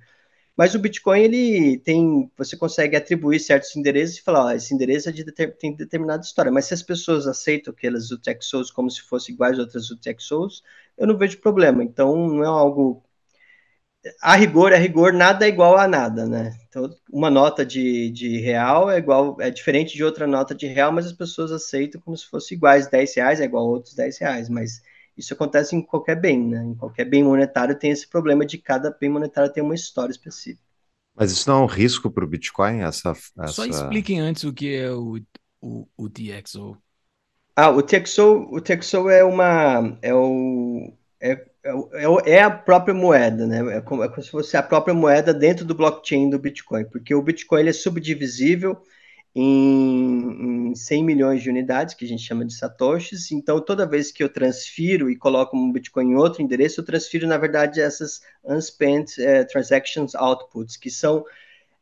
Mas o Bitcoin, ele tem. Você consegue atribuir certos endereços e falar, ó, esse endereço é de deter, tem determinada história. Mas se as pessoas aceitam aquelas UTXOs como se fossem iguais outras UTXOs, eu não vejo problema. Então, não é algo. A rigor, a rigor, nada é igual a nada, né? Então, uma nota de, de real é igual, é diferente de outra nota de real, mas as pessoas aceitam como se fossem iguais, 10 reais é igual a outros 10 reais, mas isso acontece em qualquer bem, né? Em qualquer bem monetário tem esse problema de cada bem monetário ter uma história específica. Mas isso não é um risco para o Bitcoin? Essa, essa... Só expliquem antes o que é o, o, o TXO. Ah, o TXO, o TXO é uma. É, o, é, é, é, é a própria moeda, né? É como, é como se fosse a própria moeda dentro do blockchain do Bitcoin, porque o Bitcoin ele é subdivisível em, em 100 milhões de unidades, que a gente chama de satoshis. Então, toda vez que eu transfiro e coloco um Bitcoin em outro endereço, eu transfiro, na verdade, essas unspent eh, transactions outputs, que são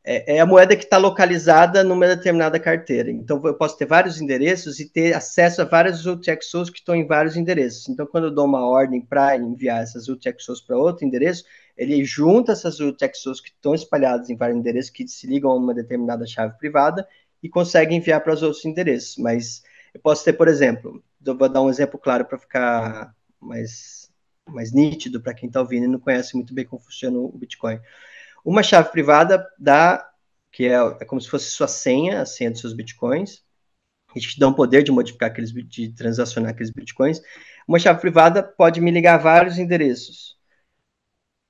é, é a moeda que está localizada numa determinada carteira. Então, eu posso ter vários endereços e ter acesso a várias UTXOs que estão em vários endereços. Então, quando eu dou uma ordem para enviar essas UTXOs para outro endereço, ele junta essas UTXOs que estão espalhadas em vários endereços que se ligam a uma determinada chave privada e consegue enviar para os outros endereços. Mas eu posso ter, por exemplo, vou dar um exemplo claro para ficar mais, mais nítido para quem está ouvindo e não conhece muito bem como funciona o Bitcoin. Uma chave privada dá, que é, é como se fosse sua senha, a senha dos seus bitcoins, que te dá um poder de modificar aqueles, de transacionar aqueles bitcoins. Uma chave privada pode me ligar a vários endereços.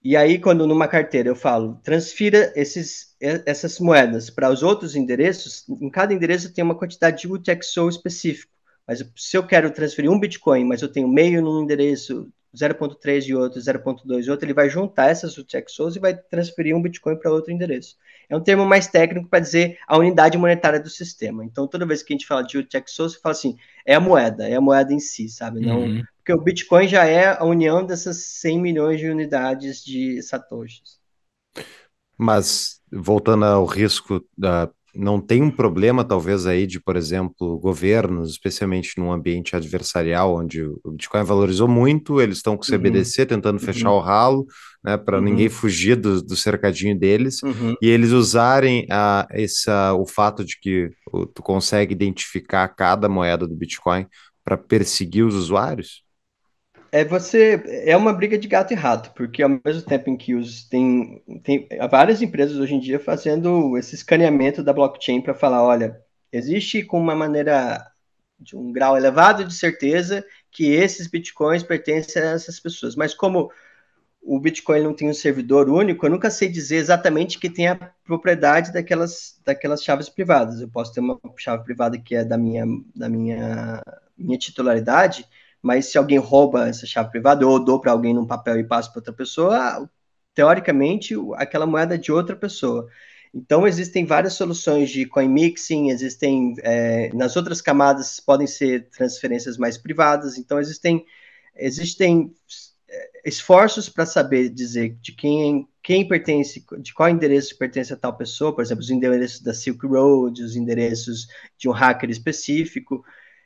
E aí, quando numa carteira eu falo, transfira esses, essas moedas para os outros endereços, em cada endereço tem uma quantidade de UTXO específico. Mas se eu quero transferir um Bitcoin, mas eu tenho meio num endereço, 0.3 de outro, 0.2 e outro, ele vai juntar essas UTXOs e vai transferir um Bitcoin para outro endereço. É um termo mais técnico para dizer a unidade monetária do sistema. Então, toda vez que a gente fala de UTXO, você fala assim, é a moeda, é a moeda em si, sabe? Não, uhum. Porque o Bitcoin já é a união dessas 100 milhões de unidades de satoshis. Mas, voltando ao risco da não tem um problema, talvez, aí de, por exemplo, governos, especialmente num ambiente adversarial, onde o Bitcoin valorizou muito, eles estão com o CBDC uhum. tentando uhum. fechar uhum. o ralo, né, para uhum. ninguém fugir do, do cercadinho deles, uhum. e eles usarem a, essa, o fato de que tu consegue identificar cada moeda do Bitcoin para perseguir os usuários? é você é uma briga de gato e rato, porque ao mesmo tempo em que os tem, tem várias empresas hoje em dia fazendo esse escaneamento da blockchain para falar, olha, existe com uma maneira de um grau elevado de certeza que esses bitcoins pertencem a essas pessoas, mas como o Bitcoin não tem um servidor único, eu nunca sei dizer exatamente que tem a propriedade daquelas, daquelas chaves privadas. Eu posso ter uma chave privada que é da minha, da minha, minha titularidade, mas se alguém rouba essa chave privada, ou eu dou para alguém num papel e passo para outra pessoa, teoricamente, aquela moeda é de outra pessoa. Então, existem várias soluções de coin mixing, existem é, nas outras camadas podem ser transferências mais privadas. Então, existem, existem é, esforços para saber dizer de quem, quem pertence, de qual endereço pertence a tal pessoa, por exemplo, os endereços da Silk Road, os endereços de um hacker específico.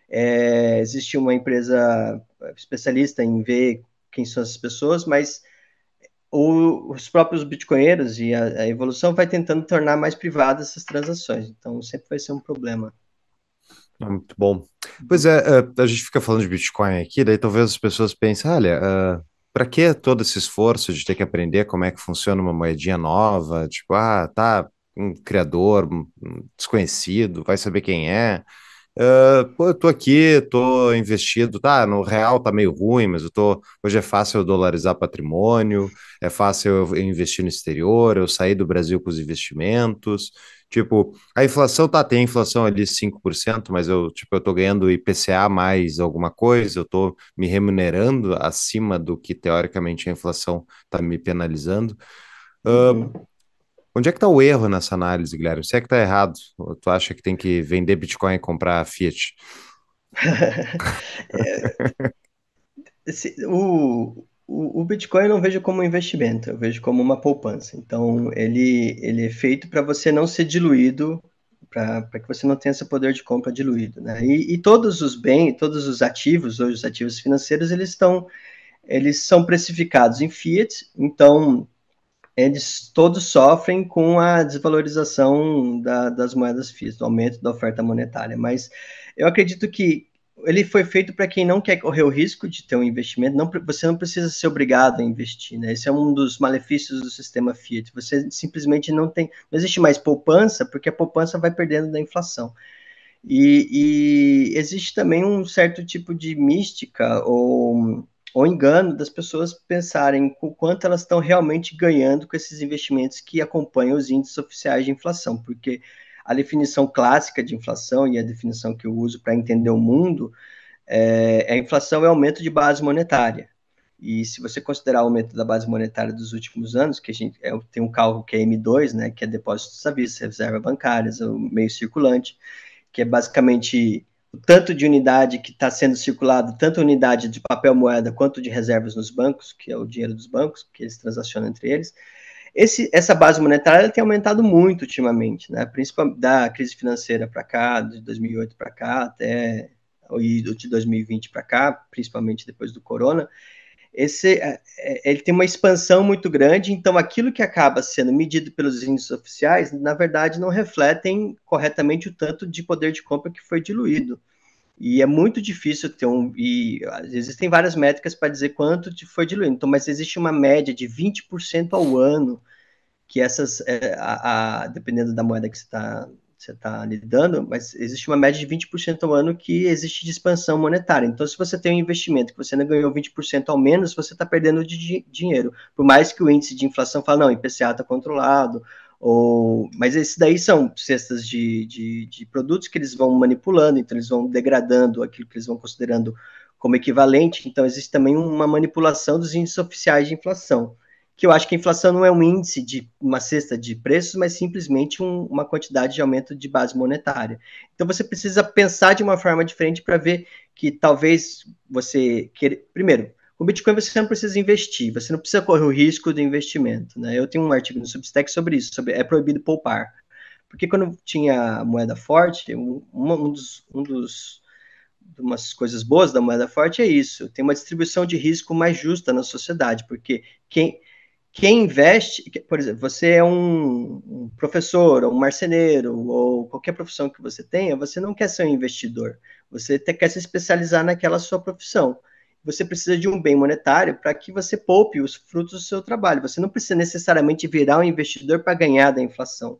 É, existe uma empresa especialista em ver quem são essas pessoas, mas o, os próprios bitcoinheiros e a, a, evolução vai tentando tornar mais privadas essas transações. Então, sempre vai ser um problema. É muito bom. Pois é, é, a gente fica falando de Bitcoin aqui, daí talvez as pessoas pensem, olha, é, para que todo esse esforço de ter que aprender como é que funciona uma moedinha nova? Tipo, ah, tá, um criador um desconhecido, vai saber quem é. Uh, eu tô aqui, tô investido, tá? No real tá meio ruim, mas eu tô. Hoje é fácil eu dolarizar patrimônio, é fácil eu investir no exterior, eu sair do Brasil com os investimentos. Tipo, a inflação tá, tem inflação ali 5%, mas eu, tipo, eu tô ganhando IPCA mais alguma coisa, eu tô me remunerando acima do que teoricamente a inflação tá me penalizando. Uh, Onde é que está o erro nessa análise, Guilherme? Se é que está errado, tu acha que tem que vender Bitcoin e comprar Fiat? é, o, o, o, Bitcoin eu não vejo como um investimento, eu vejo como uma poupança. Então, ele, ele é feito para você não ser diluído, para que você não tenha esse poder de compra diluído. Né? E, e todos os bens, todos os ativos, hoje os ativos financeiros, eles estão eles são precificados em fiat, então eles todos sofrem com a desvalorização da, das moedas físicas, do aumento da oferta monetária. Mas eu acredito que ele foi feito para quem não quer correr o risco de ter um investimento. Não, você não precisa ser obrigado a investir, né? Esse é um dos malefícios do sistema Fiat. Você simplesmente não tem, não existe mais poupança, porque a poupança vai perdendo da inflação. E, e existe também um certo tipo de mística ou ou engano das pessoas pensarem o quanto elas estão realmente ganhando com esses investimentos que acompanham os índices oficiais de inflação, porque a definição clássica de inflação e a definição que eu uso para entender o mundo é, é a inflação é aumento de base monetária. E se você considerar o aumento da base monetária dos últimos anos, que a gente é, tem um cálculo que é M2, né, que é depósitos à vista, reservas bancárias, o meio circulante, que é basicamente o tanto de unidade que está sendo circulado, tanto unidade de papel moeda quanto de reservas nos bancos, que é o dinheiro dos bancos, que eles transacionam entre eles, esse, essa base monetária tem aumentado muito ultimamente, né? principalmente da crise financeira para cá, de 2008 para cá, até de 2020 para cá, principalmente depois do corona, esse, é, é, ele tem uma expansão muito grande, então aquilo que acaba sendo medido pelos índices oficiais, na verdade, não refletem corretamente o tanto de poder de compra que foi diluído. E é muito difícil ter um. E existem várias métricas para dizer quanto foi diluído, então, mas existe uma média de 20% ao ano, que essas, é, a, a, dependendo da moeda que você está você está lidando, mas existe uma média de 20% ao ano que existe de expansão monetária. Então, se você tem um investimento que você ainda ganhou 20% ao menos, você está perdendo de dinheiro. Por mais que o índice de inflação fale, não, IPCA está controlado, ou... mas esses daí são cestas de, de, de produtos que eles vão manipulando, então eles vão degradando aquilo que eles vão considerando como equivalente. Então, existe também uma manipulação dos índices oficiais de inflação que eu acho que a inflação não é um índice de uma cesta de preços, mas simplesmente um, uma quantidade de aumento de base monetária. Então você precisa pensar de uma forma diferente para ver que talvez você primeiro, com Bitcoin você não precisa investir, você não precisa correr o risco do investimento, né? Eu tenho um artigo no Substack sobre isso, sobre é proibido poupar. Porque quando tinha moeda forte, um, um dos, um dos umas coisas boas da moeda forte é isso, tem uma distribuição de risco mais justa na sociedade, porque quem quem investe, por exemplo, você é um, professor, ou um marceneiro, ou qualquer profissão que você tenha, você não quer ser um investidor, você quer se especializar naquela sua profissão. Você precisa de um bem monetário para que você poupe os frutos do seu trabalho. Você não precisa necessariamente virar um investidor para ganhar da inflação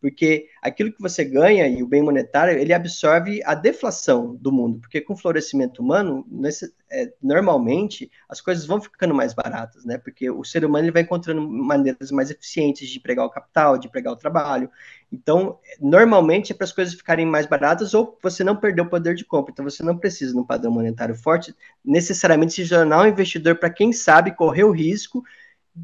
porque aquilo que você ganha e o bem monetário ele absorve a deflação do mundo, porque com o florescimento humano, nesse, é, normalmente as coisas vão ficando mais baratas, né? Porque o ser humano ele vai encontrando maneiras mais eficientes de pregar o capital, de pregar o trabalho. Então, normalmente é para as coisas ficarem mais baratas ou você não perder o poder de compra. Então, você não precisa num padrão monetário forte, necessariamente se jornar um investidor para quem sabe correr o risco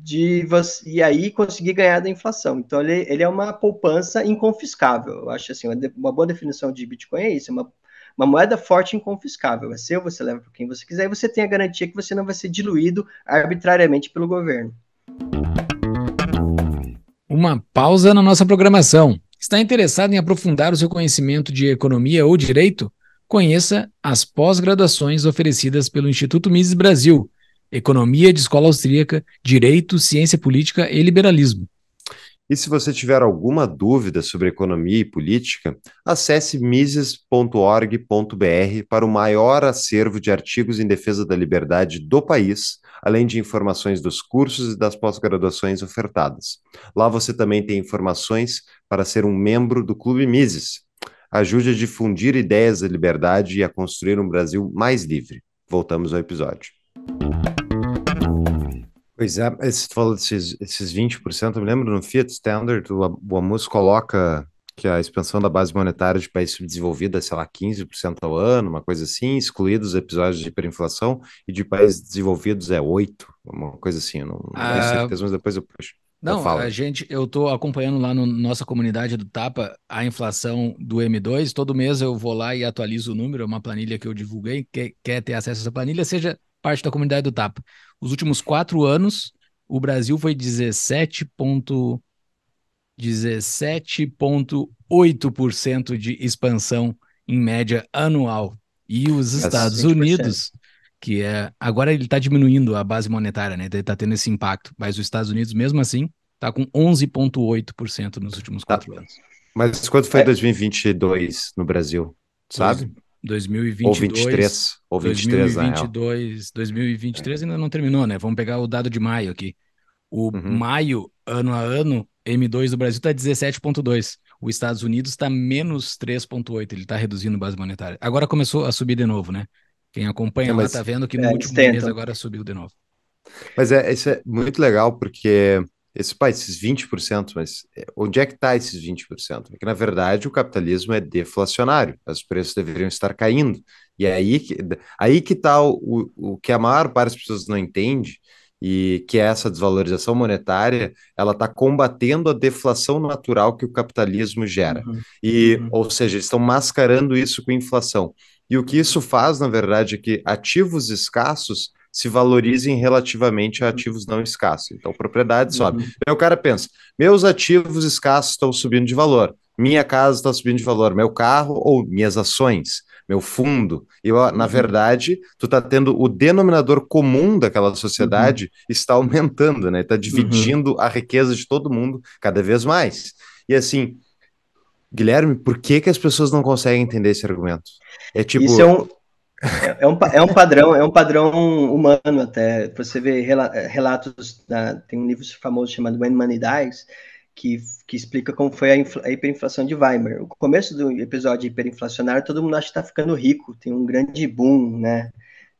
de e aí conseguir ganhar da inflação. Então ele, ele é uma poupança inconfiscável. Eu acho assim, uma, uma boa definição de Bitcoin é isso, é uma, uma moeda forte e inconfiscável. É seu, você leva para quem você quiser e você tem a garantia que você não vai ser diluído arbitrariamente pelo governo. Uma pausa na nossa programação. Está interessado em aprofundar o seu conhecimento de economia ou direito? Conheça as pós-graduações oferecidas pelo Instituto Mises Brasil economia de escola austríaca, direito, ciência política e liberalismo. E se você tiver alguma dúvida sobre economia e política, acesse mises.org.br para o maior acervo de artigos em defesa da liberdade do país, além de informações dos cursos e das pós-graduações ofertadas. Lá você também tem informações para ser um membro do Clube Mises. Ajude a difundir ideias da liberdade e a construir um Brasil mais livre. Voltamos ao episódio. Pois é, você eh, falou desses, esses 20%, eu me lembro no Fiat Standard, o, o Amos coloca que a expansão da base monetária de países subdesenvolvidos é, sei lá, 15% ao ano, uma coisa assim, excluídos episódios de hiperinflação, e de países desenvolvidos é 8%, uma coisa assim, eu não, não ah, certeza, mas depois eu puxo. Não, eu a gente, eu estou acompanhando lá na no, nossa comunidade do Tapa a inflação do M2. Todo mês eu vou lá e atualizo o número, é uma planilha que eu divulguei. Quer, quer ter acesso a essa planilha, seja parte da comunidade do Tapa. Os últimos quatro anos, o Brasil foi 17 ponto... 17,8% de expansão em média anual. E os Estados Unidos, que é. Agora ele está diminuindo a base monetária, né? Ele está tendo esse impacto. Mas os Estados Unidos, mesmo assim, está com 11,8% nos últimos quatro tá. anos. Mas quanto foi é. 2022 no Brasil? Sabe? 2022. Ou 23, ou 23, 2022, 2023 ainda não terminou, né? Vamos pegar o dado de maio aqui. O uhum. maio, ano a ano, M2 do Brasil está 17,2. Os Estados Unidos está menos 3,8. Ele está reduzindo a base monetária. Agora começou a subir de novo, né? Quem acompanha é, lá está vendo que é, no é, último mês agora subiu de novo. Mas é, isso é muito legal, porque esse, pai, esses 20%, mas é, onde é que está esses 20%? É que, na verdade, o capitalismo é deflacionário, os preços deveriam estar caindo. E é aí que aí que está o, o que a maior parte das pessoas não entende, e que é essa desvalorização monetária ela está combatendo a deflação natural que o capitalismo gera. Uhum. E, uhum. ou seja, eles estão mascarando isso com inflação. E o que isso faz, na verdade, é que ativos escassos se valorizem relativamente a ativos não escassos. Então, propriedade uhum. sobe. Uhum. Aí o cara pensa: meus ativos escassos estão subindo de valor, minha casa está subindo de valor, meu carro ou minhas ações, meu fundo. E, na uhum. verdade, tu está tendo o denominador comum daquela sociedade uhum. está aumentando, né? Está dividindo uhum. a riqueza de todo mundo cada vez mais. E assim, Guilherme, por que, que as pessoas não conseguem entender esse argumento? É tipo. Isso é um, é, um, é um padrão, é um padrão humano até. Você vê eh, relatos, da, tem um livro famoso chamado When Money Dies, que, que explica como foi a, infla, a, hiperinflação de Weimar. O começo do episódio hiperinflacionário, todo mundo acha que está ficando rico, tem um grande boom, né?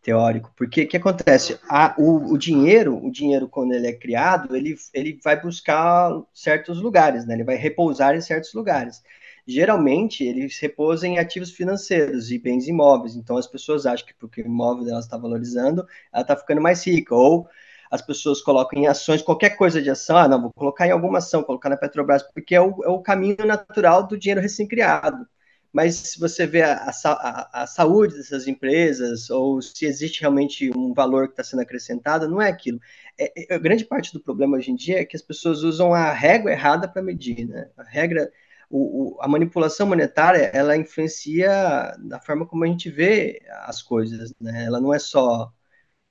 Teórico, porque o que acontece? A, o, o, dinheiro, o dinheiro, quando ele é criado, ele, ele vai buscar certos lugares, né? ele vai repousar em certos lugares geralmente eles repousam em ativos financeiros e bens imóveis. Então as pessoas acham que porque o imóvel dela está valorizando, ela está ficando mais rica. Ou as pessoas colocam em ações, qualquer coisa de ação, ah, não, vou colocar em alguma ação, colocar na Petrobras, porque é o, é o caminho natural do dinheiro recém-criado. Mas se você vê a, a, a, saúde dessas empresas, ou se existe realmente um valor que está sendo acrescentado, não é aquilo. É, é, é, grande parte do problema hoje em dia é que as pessoas usam a regra errada para medir, né? A regra o, o, a manipulação monetária ela influencia da forma como a gente vê as coisas, né? Ela não é só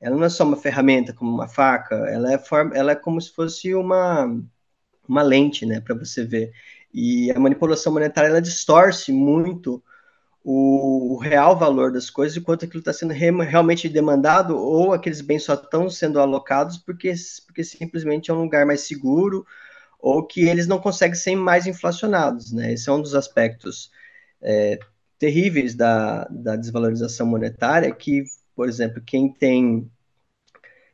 ela não é só uma ferramenta como uma faca, ela é forma, ela é como se fosse uma uma lente, né, para você ver. E a manipulação monetária ela distorce muito o, o real valor das coisas e quanto aquilo está sendo re, realmente demandado ou aqueles bens só estão sendo alocados porque, porque simplesmente é um lugar mais seguro ou que eles não conseguem ser mais inflacionados, né? Esse é um dos aspectos é, terríveis da, da desvalorização monetária, que, por exemplo, quem tem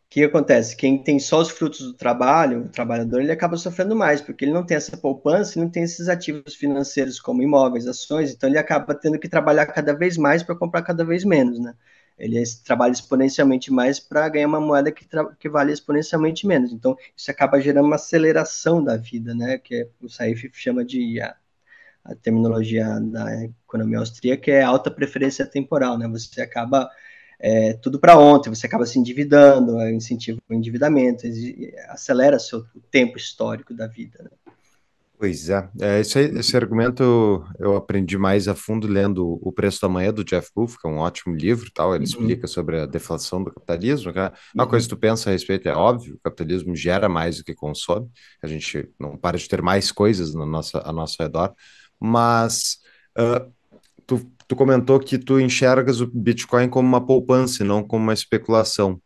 o que acontece? Quem tem só os frutos do trabalho, o trabalhador, ele acaba sofrendo mais, porque ele não tem essa poupança, não tem esses ativos financeiros como imóveis, ações, então ele acaba tendo que trabalhar cada vez mais para comprar cada vez menos, né? ele trabalha exponencialmente mais para ganhar uma moeda que, que vale exponencialmente menos. Então, isso acaba gerando uma aceleração da vida, né? Que é, o Saif chama de a, a terminologia da economia austríaca é alta preferência temporal, né? Você acaba é, tudo para ontem, você acaba se endividando, é, incentiva o endividamento, acelera seu, o tempo histórico da vida. Né? Pois é, é esse, esse argumento eu aprendi mais a fundo lendo O Preço da Manhã, do Jeff Buff, que é um ótimo livro, tal. ele uhum. explica sobre a deflação do capitalismo. Cara. Né? Uma uhum. coisa que uhum. tu pensa a respeito é óbvio, o capitalismo gera mais do que consome, a gente não para de ter mais coisas no nosso, a nosso redor, mas uh, tu, tu comentou que tu enxergas o Bitcoin como uma poupança e não como uma especulação.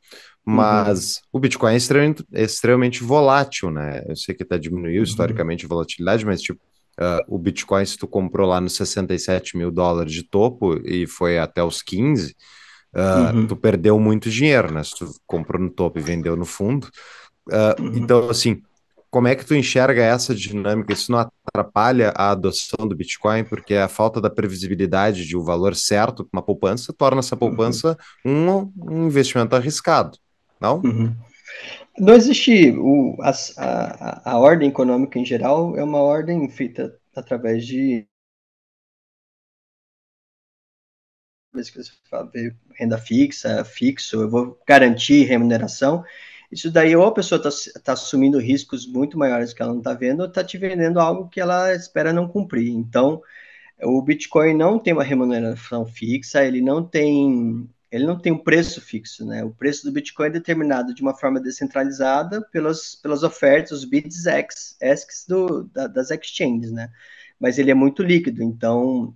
Uhum. Mas uhum. o Bitcoin é extremamente, é extremamente, volátil, né? Eu sei que até tá diminuiu uhum. historicamente a volatilidade, mas tipo, uh, o Bitcoin, se tu comprou lá nos 67 mil dólares de topo e foi até os 15, uh, ah, uhum. tu perdeu muito dinheiro, né? Se tu comprou no topo e vendeu no fundo. Uh, então, assim, como é que tu enxerga essa dinâmica? Isso não atrapalha a adoção do Bitcoin, porque a falta da previsibilidade de um valor certo para uma poupança torna essa uhum. poupança um, um investimento arriscado. Não? Uhum. Não existe. O, a, a, a ordem econômica em geral é uma ordem feita através de renda fixa, fixo, eu vou garantir remuneração. Isso daí, ou a pessoa está tá assumindo riscos muito maiores que ela não está vendo, ou está te vendendo algo que ela espera não cumprir. Então, o Bitcoin não tem uma remuneração fixa, ele não tem ele não tem um preço fixo, né? O preço do Bitcoin é determinado de uma forma descentralizada pelas, pelas ofertas, os bids ex, do, da, das exchanges, né? Mas ele é muito líquido, então,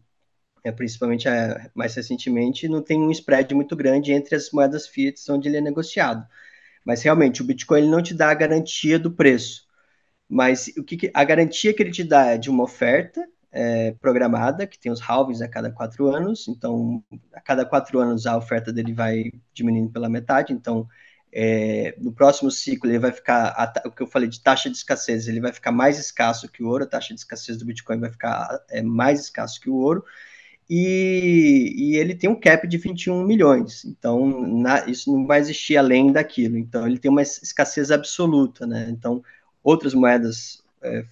é, principalmente é, mais recentemente, não tem um spread muito grande entre as moedas fiat onde ele é negociado. Mas realmente, o Bitcoin ele não te dá a garantia do preço, mas o que, que a garantia que ele te dá é de uma oferta é, programada, que tem os halvings a cada quatro anos. Então, a cada quatro anos a oferta dele vai diminuindo pela metade. Então, é, no próximo ciclo ele vai ficar, a, o que eu falei de taxa de escassez, ele vai ficar mais escasso que o ouro, a taxa de escassez do Bitcoin vai ficar é, mais escasso que o ouro. E, e, ele tem um cap de 21 milhões, então na, isso não vai existir além daquilo. Então ele tem uma escassez absoluta, né? Então outras moedas é,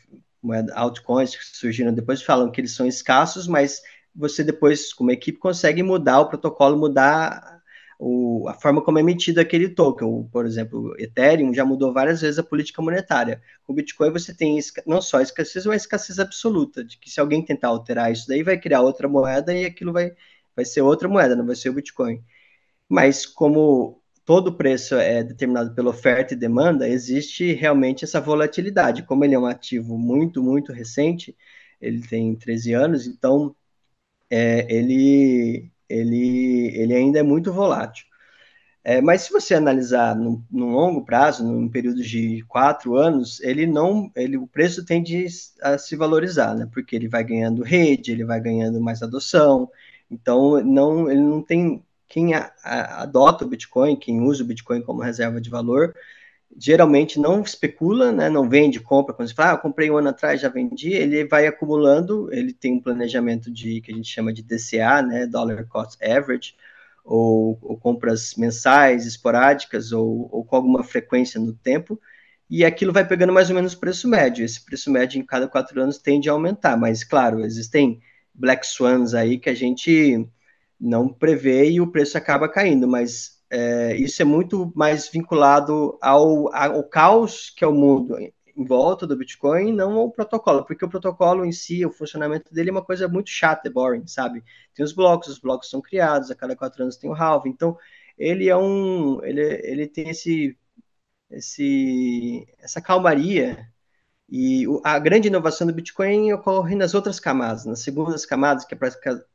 moeda, altcoins que surgiram depois, falam que eles são escassos, mas você depois, como equipe, consegue mudar o protocolo, mudar o, a forma como é emitido aquele token. Por exemplo, Ethereum já mudou várias vezes a política monetária. Com o Bitcoin você tem não só escassez, mas escassez absoluta, de que se alguém tentar alterar isso daí, vai criar outra moeda e aquilo vai, vai ser outra moeda, não vai ser o Bitcoin. Mas como todo preço é determinado pela oferta e demanda, existe realmente essa volatilidade. Como ele é um ativo muito, muito recente, ele tem 13 anos, então é, ele, ele, ele ainda é muito volátil. É, mas se você analisar no longo prazo, num período de quatro anos, ele não, ele, o preço tende a se valorizar, né? Porque ele vai ganhando rede, ele vai ganhando mais adoção. Então, não, ele não tem quem a, a, adota o Bitcoin, quem usa o Bitcoin como reserva de valor, geralmente não especula, né, não vende, compra, quando você fala, ah, comprei um ano atrás, já vendi, ele vai acumulando, ele tem um planejamento de que a gente chama de DCA, né, Dollar Cost Average, ou, ou compras mensais, esporádicas, ou, ou com alguma frequência no tempo, e aquilo vai pegando mais ou menos o preço médio. Esse preço médio em cada quatro anos tende a aumentar, mas claro, existem black swans aí que a gente não prevê e o preço acaba caindo, mas é, isso é muito mais vinculado ao, ao caos que é o mundo em volta do Bitcoin, não ao protocolo, porque o protocolo em si, o funcionamento dele é uma coisa muito chata, é boring, sabe? Tem os blocos, os blocos são criados, a cada quatro anos tem o halving, então ele é um, ele, ele tem esse, esse, essa calmaria e a grande inovação do Bitcoin ocorre nas outras camadas, nas segundas camadas, que é para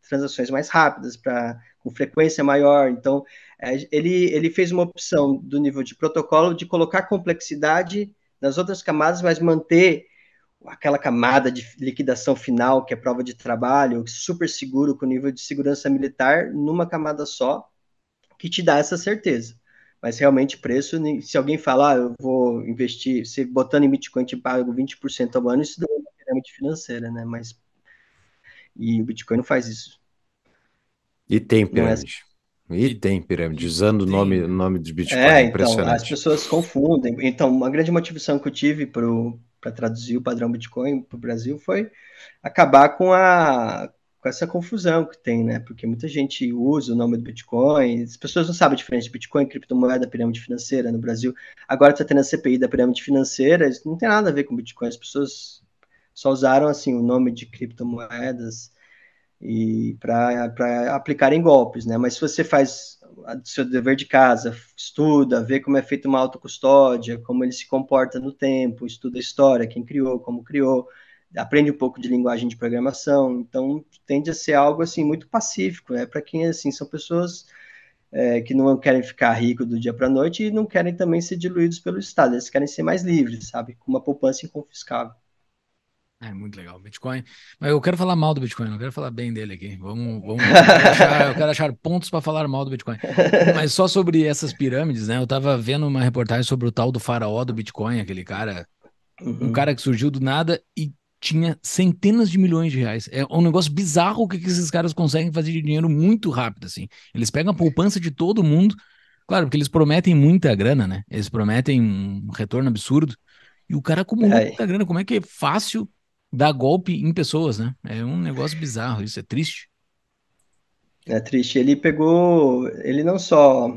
transações mais rápidas, para com frequência maior. Então, é, ele, ele fez uma opção do nível de protocolo de colocar complexidade nas outras camadas, mas manter aquela camada de liquidação final, que é prova de trabalho, super seguro, com nível de segurança militar, numa camada só, que te dá essa certeza mas realmente preço, se alguém falar, ah, eu vou investir, se botando em Bitcoin te pago 20% ao ano, isso é uma pirâmide financeira, né? Mas e o Bitcoin não faz isso. E tem é assim. pirâmide. E tem pirâmide, usando o nome, nome de Bitcoin, é, então, impressionante. Então, as pessoas confundem. Então, uma grande motivação que eu tive para traduzir o padrão Bitcoin para o Brasil foi acabar com a com essa confusão que tem, né? Porque muita gente usa o nome do Bitcoin, as pessoas não sabem a diferença de Bitcoin, criptomoeda, pirâmide financeira no Brasil. Agora está tendo a CPI da pirâmide financeira, isso não tem nada a ver com Bitcoin, as pessoas só usaram assim o nome de criptomoedas e para aplicarem golpes, né? Mas se você faz o seu dever de casa, estuda, vê como é feita uma autocustódia, como ele se comporta no tempo, estuda a história, quem criou, como criou, aprende um pouco de linguagem de programação, então tende a ser algo assim muito pacífico, né? Para quem assim são pessoas é, que não querem ficar rico do dia para a noite e não querem também ser diluídos pelo Estado, eles querem ser mais livres, sabe? Com uma poupança inconfiscável. É muito legal, Bitcoin. Mas eu quero falar mal do Bitcoin, não quero falar bem dele aqui. Vamos, vamos eu, quero achar, eu quero achar pontos para falar mal do Bitcoin. Mas só sobre essas pirâmides, né? Eu estava vendo uma reportagem sobre o tal do faraó do Bitcoin, aquele cara, uhum. um cara que surgiu do nada e tinha centenas de milhões de reais. É um negócio bizarro o que, que esses caras conseguem fazer de dinheiro muito rápido, assim. Eles pegam a poupança de todo mundo, claro, porque eles prometem muita grana, né? Eles prometem um retorno absurdo. E o cara acumulou é. muita grana. Como é que é fácil dar golpe em pessoas, né? É um negócio bizarro, isso é triste. É triste. Ele pegou, ele não só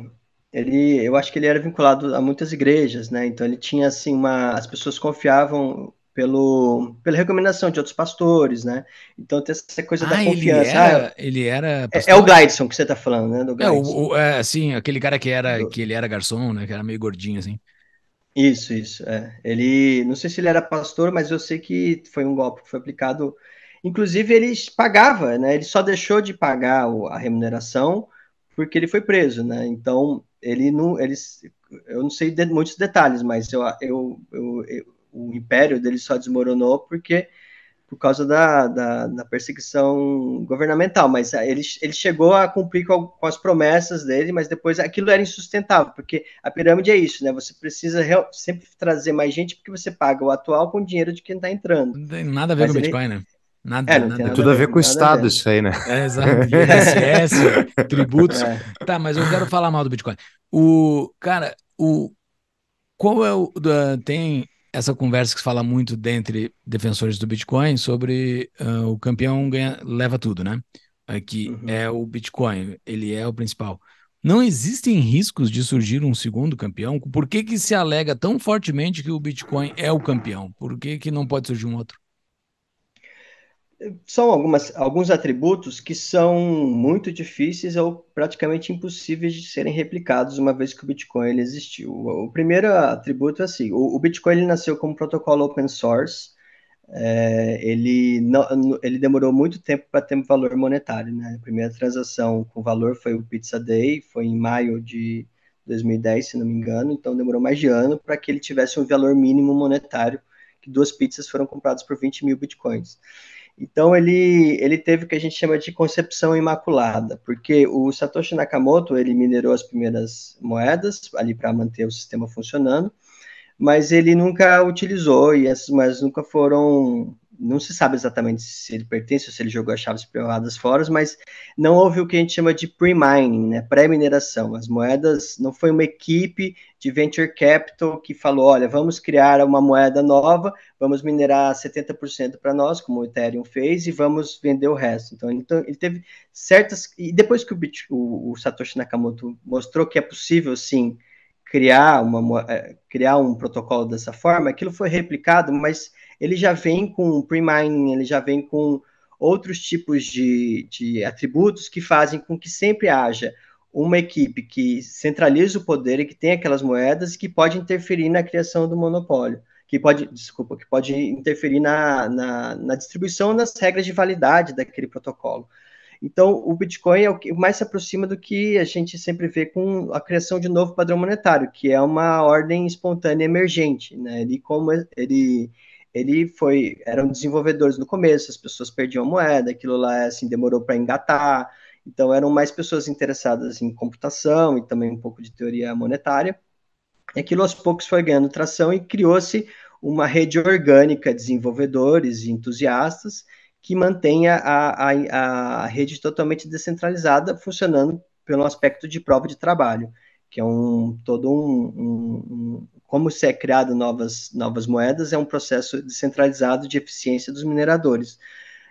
ele, eu acho que ele era vinculado a muitas igrejas, né? Então ele tinha assim uma, as pessoas confiavam pelo, pela recomendação de outros pastores, né? Então tem essa coisa ah, da confiança. Ele era, ah, ele era é, é, o Gleidson que você tá falando, né? Do é, o, o, é, assim, aquele cara que era, que ele era garçom, né? Que era meio gordinho, assim. Isso, isso. É. Ele, não sei se ele era pastor, mas eu sei que foi um golpe que foi aplicado. Inclusive ele pagava, né? Ele só deixou de pagar a remuneração porque ele foi preso, né? Então ele não, ele, eu não sei de, muitos detalhes, mas eu, eu, eu, eu o império dele só desmoronou porque por causa da, da, da perseguição governamental, mas eh, ele, ele chegou a cumprir com, com, as promessas dele, mas depois aquilo era insustentável, porque a pirâmide é isso, né? Você precisa real, sempre trazer mais gente porque você paga o atual com o dinheiro de quem está entrando. Não tem nada a ver mas com o Bitcoin, né? Nada, é, nada, tem nada tudo a ver, com o Estado, isso aí, né? É, exato. INSS, tributos. É. Tá, mas eu quero falar mal do Bitcoin. O cara, o qual é o da, tem essa conversa que se fala muito dentre defensores do Bitcoin sobre uh, o campeão ganha, leva tudo, né? É que uhum. é o Bitcoin, ele é o principal. Não existem riscos de surgir um segundo campeão? Por que, que se alega tão fortemente que o Bitcoin é o campeão? Por que, que não pode surgir um outro? são algumas, alguns atributos que são muito difíceis ou praticamente impossíveis de serem replicados uma vez que o Bitcoin ele existiu. O, o primeiro atributo é assim: o, o, Bitcoin ele nasceu como protocolo open source, é, ele, não, ele demorou muito tempo para ter um valor monetário. Né? A primeira transação com valor foi o Pizza Day, foi em maio de 2010, se não me engano, então demorou mais de ano para que ele tivesse um valor mínimo monetário, que duas pizzas foram compradas por 20 mil bitcoins. Então ele, ele teve o que a gente chama de concepção imaculada, porque o Satoshi Nakamoto ele minerou as primeiras moedas ali para manter o sistema funcionando, mas ele nunca utilizou e essas moedas nunca foram não se sabe exatamente se ele pertence ou se ele jogou as chaves privadas fora, mas não houve o que a gente chama de pre-mining, né, pré-mineração. As moedas não foi uma equipe de venture capital que falou, olha, vamos criar uma moeda nova, vamos minerar 70% para nós, como o Ethereum fez, e vamos vender o resto. Então, então ele teve certas e depois que o, Bit... o, o Satoshi Nakamoto mostrou que é possível, sim, criar uma eh, criar um protocolo dessa forma, aquilo foi replicado, mas ele já vem com pre-mining, ele já vem com outros tipos de, de atributos que fazem com que sempre haja uma equipe que centraliza o poder e que tem aquelas moedas que pode interferir na criação do monopólio, que pode, desculpa, que pode interferir na, na, na distribuição das regras de validade daquele protocolo. Então, o Bitcoin é o que mais se aproxima do que a gente sempre vê com a criação de um novo padrão monetário, que é uma ordem espontânea emergente, né? Ele como ele ele foi, eram desenvolvedores no começo, as pessoas perdiam moeda, aquilo lá assim demorou para engatar, então eram mais pessoas interessadas em computação e também um pouco de teoria monetária. E aquilo aos poucos foi ganhando tração e criou-se uma rede orgânica de desenvolvedores e entusiastas que mantenha a, a, a rede totalmente descentralizada, funcionando pelo aspecto de prova de trabalho que é um todo um, um, um como se é criado novas, novas moedas, é um processo descentralizado de eficiência dos mineradores.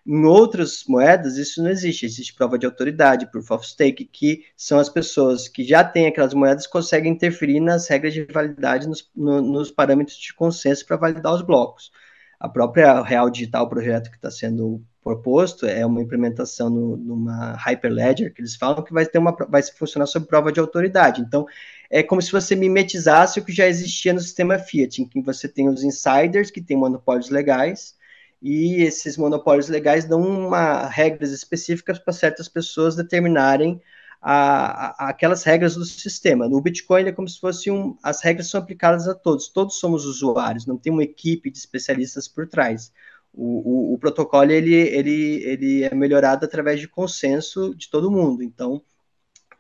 Em outras moedas, isso não existe. Existe prova de autoridade, proof of stake, que são as pessoas que já têm aquelas moedas conseguem interferir nas regras de validade, nos, no, nos parâmetros de consenso para validar os blocos. A própria Real Digital, o projeto que está sendo proposto é uma implementação no, numa Hyperledger, que eles falam que vai ter uma vai funcionar sob prova de autoridade. Então, é como se você mimetizasse o que já existia no sistema Fiat, em que você tem os insiders que têm monopólios legais, e esses monopólios legais dão uma, regras específicas para certas pessoas determinarem a, a, aquelas regras do sistema. No Bitcoin é como se fosse um, as regras são aplicadas a todos, todos somos usuários, não tem uma equipe de especialistas por trás. O, o, o, protocolo ele, ele, ele é melhorado através de consenso de todo mundo. Então,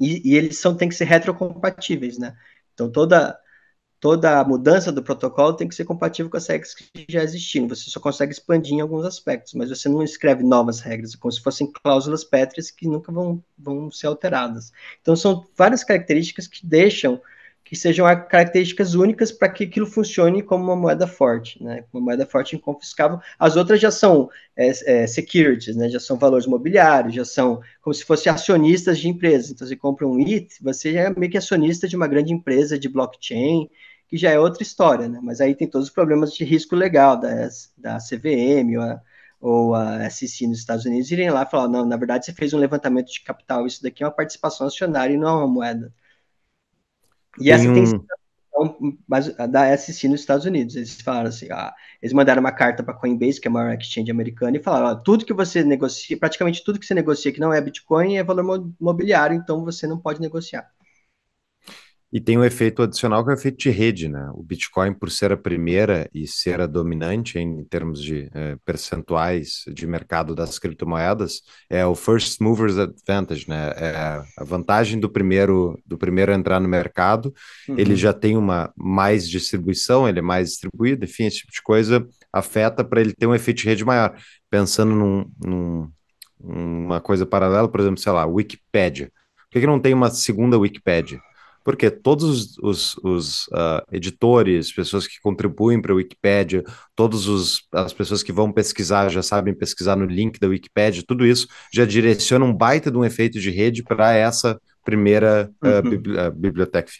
e, e eles são, têm que ser retrocompatíveis, né? Então, toda, toda a mudança do protocolo tem que ser compatível com as regras que já existiam. Você só consegue expandir em alguns aspectos, mas você não escreve novas regras, é como se fossem cláusulas pétreas que nunca vão, vão ser alteradas. Então, são várias características que deixam que sejam características únicas para que aquilo funcione como uma moeda forte, né? Uma moeda forte inconfiscável. As outras já são é, é, securities, né? Já são valores mobiliários, já são como se fossem acionistas de empresas. Então, você compra um IT, você é meio que acionista de uma grande empresa de blockchain, que já é outra história, né? Mas aí tem todos os problemas de risco legal da, da CVM ou a, ou a SEC nos Estados Unidos irem lá e falar, não, na verdade você fez um levantamento de capital, isso daqui é uma participação acionária e não é uma moeda. E tem essa um... tem então, mas da é SEC nos Estados Unidos. Eles falaram assim, ah, eles mandaram uma carta para Coinbase, que é a maior exchange americana, e falaram, ah, tudo que você negocia, praticamente tudo que você negocia que não é Bitcoin é valor mobiliário, então você não pode negociar. E tem um efeito adicional que é o efeito de rede, né? O Bitcoin, por ser a primeira e ser a dominante em termos de eh, percentuais de mercado das criptomoedas, é o first movers advantage, né? É a vantagem do primeiro do primeiro a entrar no mercado. Uhum. Ele já tem uma mais distribuição, ele é mais distribuído, enfim, esse tipo de coisa afeta para ele ter um efeito de rede maior. Pensando num, num, uma coisa paralela, por exemplo, sei lá, Wikipedia. Por que, que não tem uma segunda Wikipedia? porque todos os, os uh, editores, pessoas que contribuem para a Wikipédia, todas as pessoas que vão pesquisar já sabem pesquisar no link da Wikipédia, tudo isso já direciona um baita de um efeito de rede para essa primeira uh, bibli uh, biblioteca,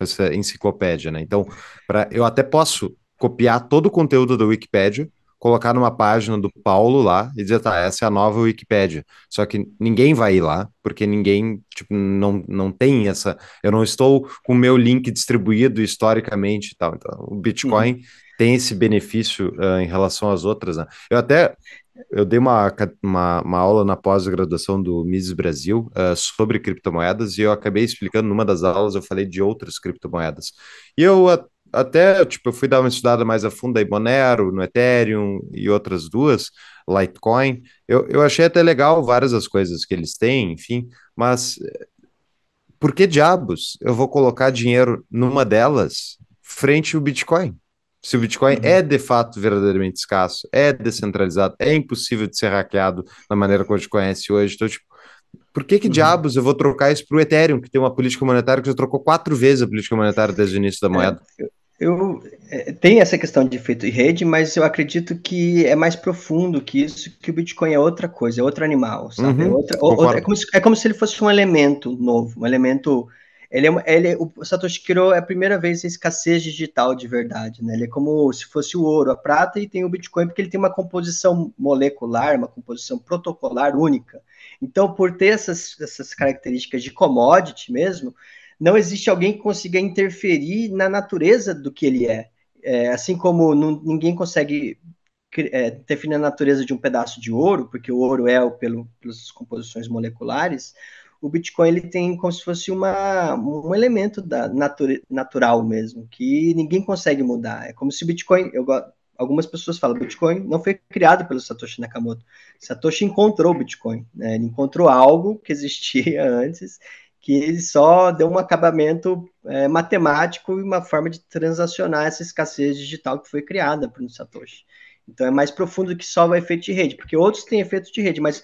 essa enciclopédia, né? Então, pra, eu até posso copiar todo o conteúdo da Wikipédia colocar numa página do Paulo lá e dizer, tá, essa é a nova Wikipédia. Só que ninguém vai ir lá, porque ninguém, tipo, não, não tem essa. Eu não estou com o meu link distribuído historicamente e tal. Então, o Bitcoin uhum. tem esse benefício uh, em relação às outras. Né? Eu até. Eu dei uma, uma, uma aula na pós-graduação do Mises Brasil uh, sobre criptomoedas e eu acabei explicando numa das aulas, eu falei de outras criptomoedas. E eu até, tipo, eu fui dar uma estudada mais a fundo aí, Monero, no Ethereum e outras duas, Litecoin. Eu, eu achei até legal várias as coisas que eles têm, enfim, mas eh, por que diabos eu vou colocar dinheiro numa delas frente ao Bitcoin? Se o Bitcoin uhum. é de fato verdadeiramente escasso, é descentralizado, é impossível de ser hackeado da maneira como a gente conhece hoje, então, tipo, por que, que uhum. diabos eu vou trocar isso para o Ethereum, que tem uma política monetária que já trocou quatro vezes a política monetária desde o início da é, moeda? É, eu é, tem essa questão de efeito e rede, mas eu acredito que é mais profundo que isso, que o Bitcoin é outra coisa, é outro animal, sabe? Uhum, é, outra, outra, é, como se, é, como se, ele fosse um elemento novo, um elemento. Ele é, ele, é, o Satoshi criou é a primeira vez a escassez digital de verdade, né? Ele é como se fosse o ouro, a prata e tem o Bitcoin porque ele tem uma composição molecular, uma composição protocolar única. Então, por ter essas, essas características de commodity mesmo, não existe alguém que consiga interferir na natureza do que ele é. é assim como não, ninguém consegue é, definir a natureza de um pedaço de ouro, porque o ouro é o pelo, pelas composições moleculares, o Bitcoin ele tem como se fosse uma, um elemento da nature natural mesmo, que ninguém consegue mudar. É como se o Bitcoin, eu, algumas pessoas falam, Bitcoin não foi criado pelo Satoshi Nakamoto. Satoshi encontrou o Bitcoin, né? ele encontrou algo que existia antes que ele só deu um acabamento é, matemático e uma forma de transacionar essa escassez digital que foi criada por Satoshi. Então é mais profundo que só o efeito de rede, porque outros têm efeito de rede, mas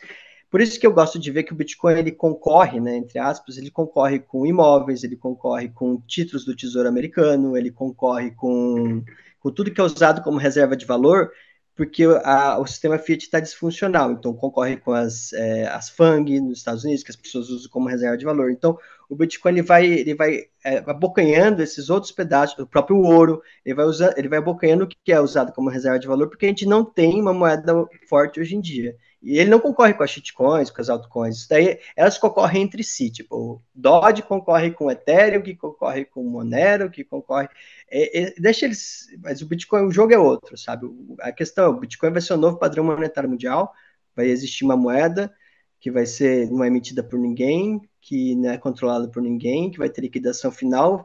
por isso que eu gosto de ver que o Bitcoin ele concorre, né, entre aspas, ele concorre com imóveis, ele concorre com títulos do Tesouro Americano, ele concorre com, com tudo que é usado como reserva de valor, porque a, o sistema Fiat está disfuncional, então concorre com as, é, as FANG nos Estados Unidos, que as pessoas usam como reserva de valor. Então, o Bitcoin ele vai, ele vai é, abocanhando esses outros pedaços, o próprio ouro, ele vai, ele vai abocanhando o que é usado como reserva de valor, porque a gente não tem uma moeda forte hoje em dia. E ele não concorre com as shitcoins, com as altcoins. Isso daí, elas concorrem entre si. Tipo, Doge concorre com o Ethereum, que concorre com o Monero, que concorre. É, é, deixa eles. Mas o Bitcoin, o jogo é outro, sabe? A questão é: o Bitcoin vai ser o novo padrão monetário mundial, vai existir uma moeda que vai ser não é emitida por ninguém, que não é controlada por ninguém, que vai ter liquidação final,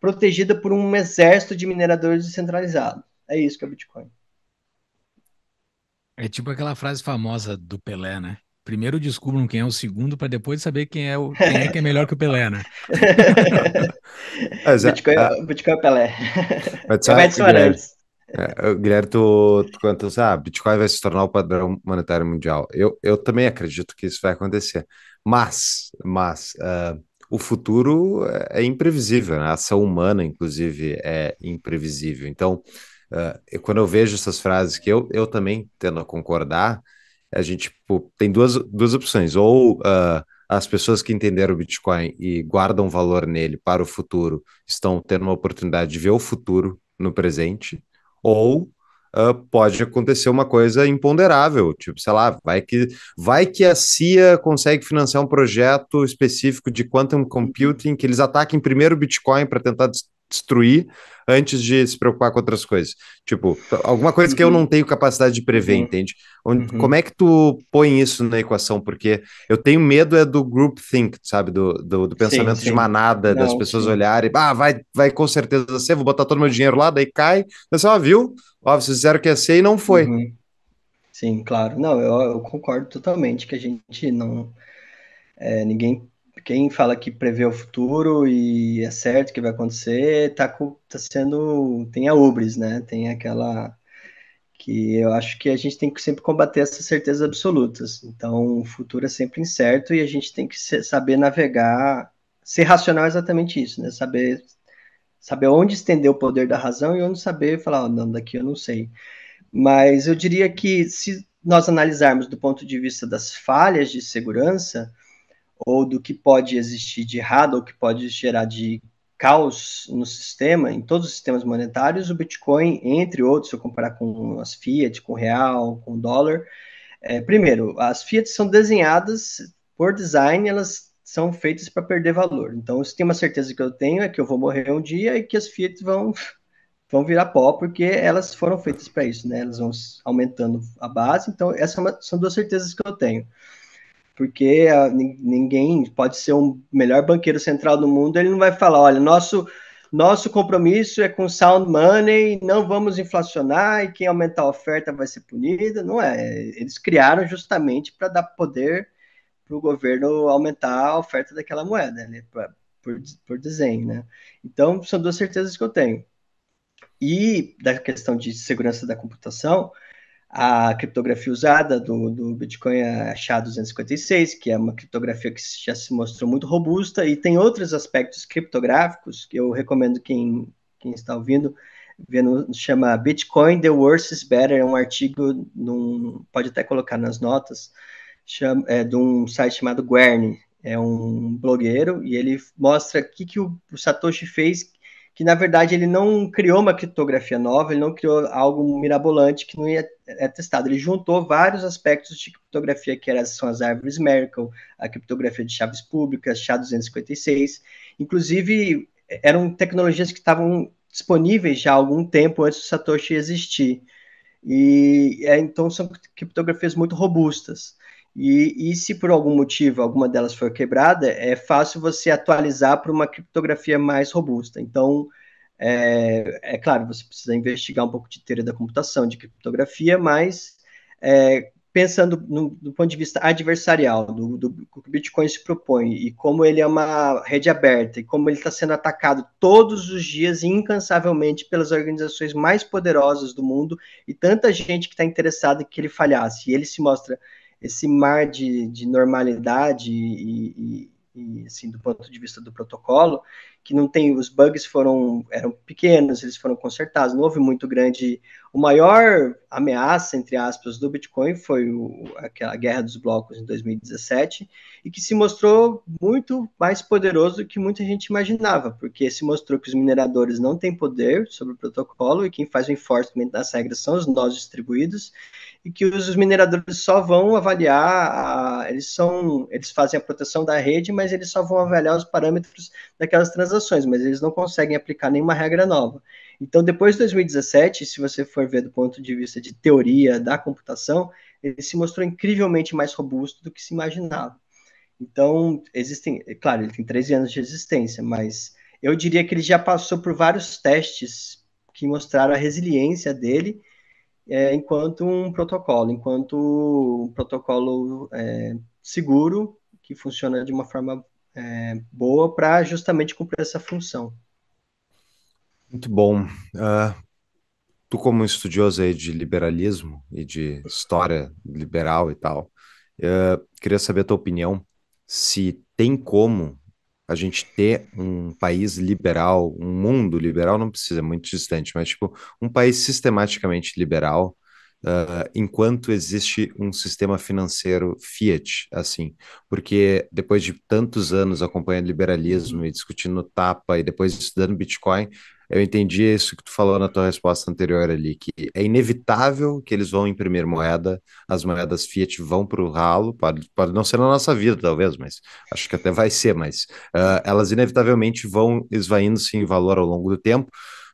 protegida por um exército de mineradores descentralizados. É isso que é o Bitcoin. É tipo aquela frase famosa do Pelé, né? Primeiro descubram quem é o segundo para depois saber quem é, o, quem é que é melhor que o Pelé, né? Mas, Bitcoin, é a... Bitcoin é Pelé. Mas é sabe, Guilherme, é, Guilherme, tu, tu quando tu, ah, Bitcoin vai se tornar o padrão monetário mundial. Eu, eu também acredito que isso vai acontecer. Mas, mas uh, o futuro é imprevisível, né? a ação humana, inclusive, é imprevisível. Então, Uh, ah, eu, quando eu vejo essas frases que eu, eu também tendo a concordar, a gente tipo, tem duas, duas opções. Ou uh, as pessoas que entenderam o Bitcoin e guardam valor nele para o futuro estão tendo uma oportunidade de ver o futuro no presente, ou Uh, pode acontecer uma coisa imponderável, tipo, sei lá, vai que vai que a CIA consegue financiar um projeto específico de quantum computing que eles ataquem primeiro o Bitcoin para tentar destruir antes de se preocupar com outras coisas. Tipo, alguma coisa uhum. que eu uhum. não tenho capacidade de prever, uhum. entende? Onde, uhum. Como é que tu põe isso na equação? Porque eu tenho medo é do groupthink, sabe? Do, do, do pensamento sim, sim. de manada, não, das pessoas sim. olharem, ah, vai, vai com certeza ser, vou botar todo meu dinheiro lá, daí cai. Você, assim, ó, viu? Ó, vocês disseram que ia é ser e não foi. Uhum. Sim, claro. Não, eu, eu concordo totalmente que a gente não... É, ninguém quem fala que prevê o futuro e é certo que vai acontecer, tá, tá sendo. tem a ubris, né? Tem aquela. que eu acho que a gente tem que sempre combater essas certezas absolutas. Então, o futuro é sempre incerto e a gente tem que saber navegar. Ser racional é exatamente isso, né? Saber, saber onde estender o poder da razão e onde saber falar, oh, não, daqui eu não sei. Mas eu diria que se nós analisarmos do ponto de vista das falhas de segurança, ou do que pode existir de errado, ou que pode gerar de caos no sistema, em todos os sistemas monetários, o Bitcoin, entre outros, se eu comparar com as fiat, com o real, com o dólar, é, primeiro, as fiat são desenhadas por design, elas são feitas para perder valor. Então, se tem uma certeza que eu tenho é que eu vou morrer um dia e que as fiat vão vão virar pó porque elas foram feitas para isso, né? Elas vão aumentando a base. Então, essas é são duas certezas que eu tenho porque a, ah, ninguém pode ser o um melhor banqueiro central do mundo, ele não vai falar, olha, nosso nosso compromisso é com sound money, não vamos inflacionar e quem aumentar a oferta vai ser punido, não é? Eles criaram justamente para dar poder para o governo aumentar a oferta daquela moeda, né? Pra, por, por desenho, né? Então, são duas certezas que eu tenho. E da questão de segurança da computação, a criptografia usada do, do Bitcoin é a SHA-256, que é uma criptografia que já se mostrou muito robusta, e tem outros aspectos criptográficos que eu recomendo quem, quem está ouvindo, vendo, chama Bitcoin, The Worse is Better, é um artigo, num, pode até colocar nas notas, chama, é, de um site chamado Guerni, é um blogueiro, e ele mostra o que, que o, o Satoshi fez que na verdade ele não criou uma criptografia nova, ele não criou algo mirabolante que não ia, é testado. Ele juntou vários aspectos de criptografia, que eram são as árvores Merkle, a criptografia de chaves públicas, Chá 256 Inclusive, eram tecnologias que estavam disponíveis já há algum tempo antes do Satoshi existir. E é, então são criptografias muito robustas. E, e se por algum motivo alguma delas foi quebrada, é fácil você atualizar para uma criptografia mais robusta. Então, é, é, claro, você precisa investigar um pouco de teoria da computação, de criptografia, mas é, pensando no, do ponto de vista adversarial, do, do, do, que o Bitcoin se propõe e como ele é uma rede aberta e como ele está sendo atacado todos os dias incansavelmente pelas organizações mais poderosas do mundo e tanta gente que está interessada que ele falhasse. E ele se mostra esse mar de, de normalidade e, e, e, assim, do ponto de vista do protocolo, que não tem, os bugs foram, eram pequenos, eles foram consertados, não houve muito grande o maior ameaça, entre aspas, do Bitcoin foi o, aquela guerra dos blocos em 2017, e que se mostrou muito mais poderoso do que muita gente imaginava, porque se mostrou que os mineradores não têm poder sobre o protocolo e quem faz o enforcement das regras são os nós distribuídos, e que os mineradores só vão avaliar, a, eles são, eles fazem a proteção da rede, mas eles só vão avaliar os parâmetros daquelas transações, mas eles não conseguem aplicar nenhuma regra nova. Então, depois de 2017, se você for ver do ponto de vista de teoria da computação, ele se mostrou incrivelmente mais robusto do que se imaginava. Então, existem, é claro, ele tem 13 anos de existência, mas eu diria que ele já passou por vários testes que mostraram a resiliência dele é, enquanto um protocolo, enquanto um protocolo é, seguro que funciona de uma forma é, boa para justamente cumprir essa função. Muito bom. Uh, tu, como estudioso aí de liberalismo e de história liberal e tal, uh, queria saber a tua opinião se tem como a gente ter um país liberal, um mundo liberal, não precisa, é muito distante, mas tipo, um país sistematicamente liberal, uh, enquanto existe um sistema financeiro fiat, assim, porque depois de tantos anos acompanhando liberalismo e discutindo tapa e depois estudando Bitcoin, eu entendi isso que tu falou na tua resposta anterior ali, que é inevitável que eles vão imprimir moeda, as moedas fiat vão para o ralo, pode, pode não ser na nossa vida talvez, mas acho que até vai ser, mas uh, elas inevitavelmente vão esvaindo-se em valor ao longo do tempo,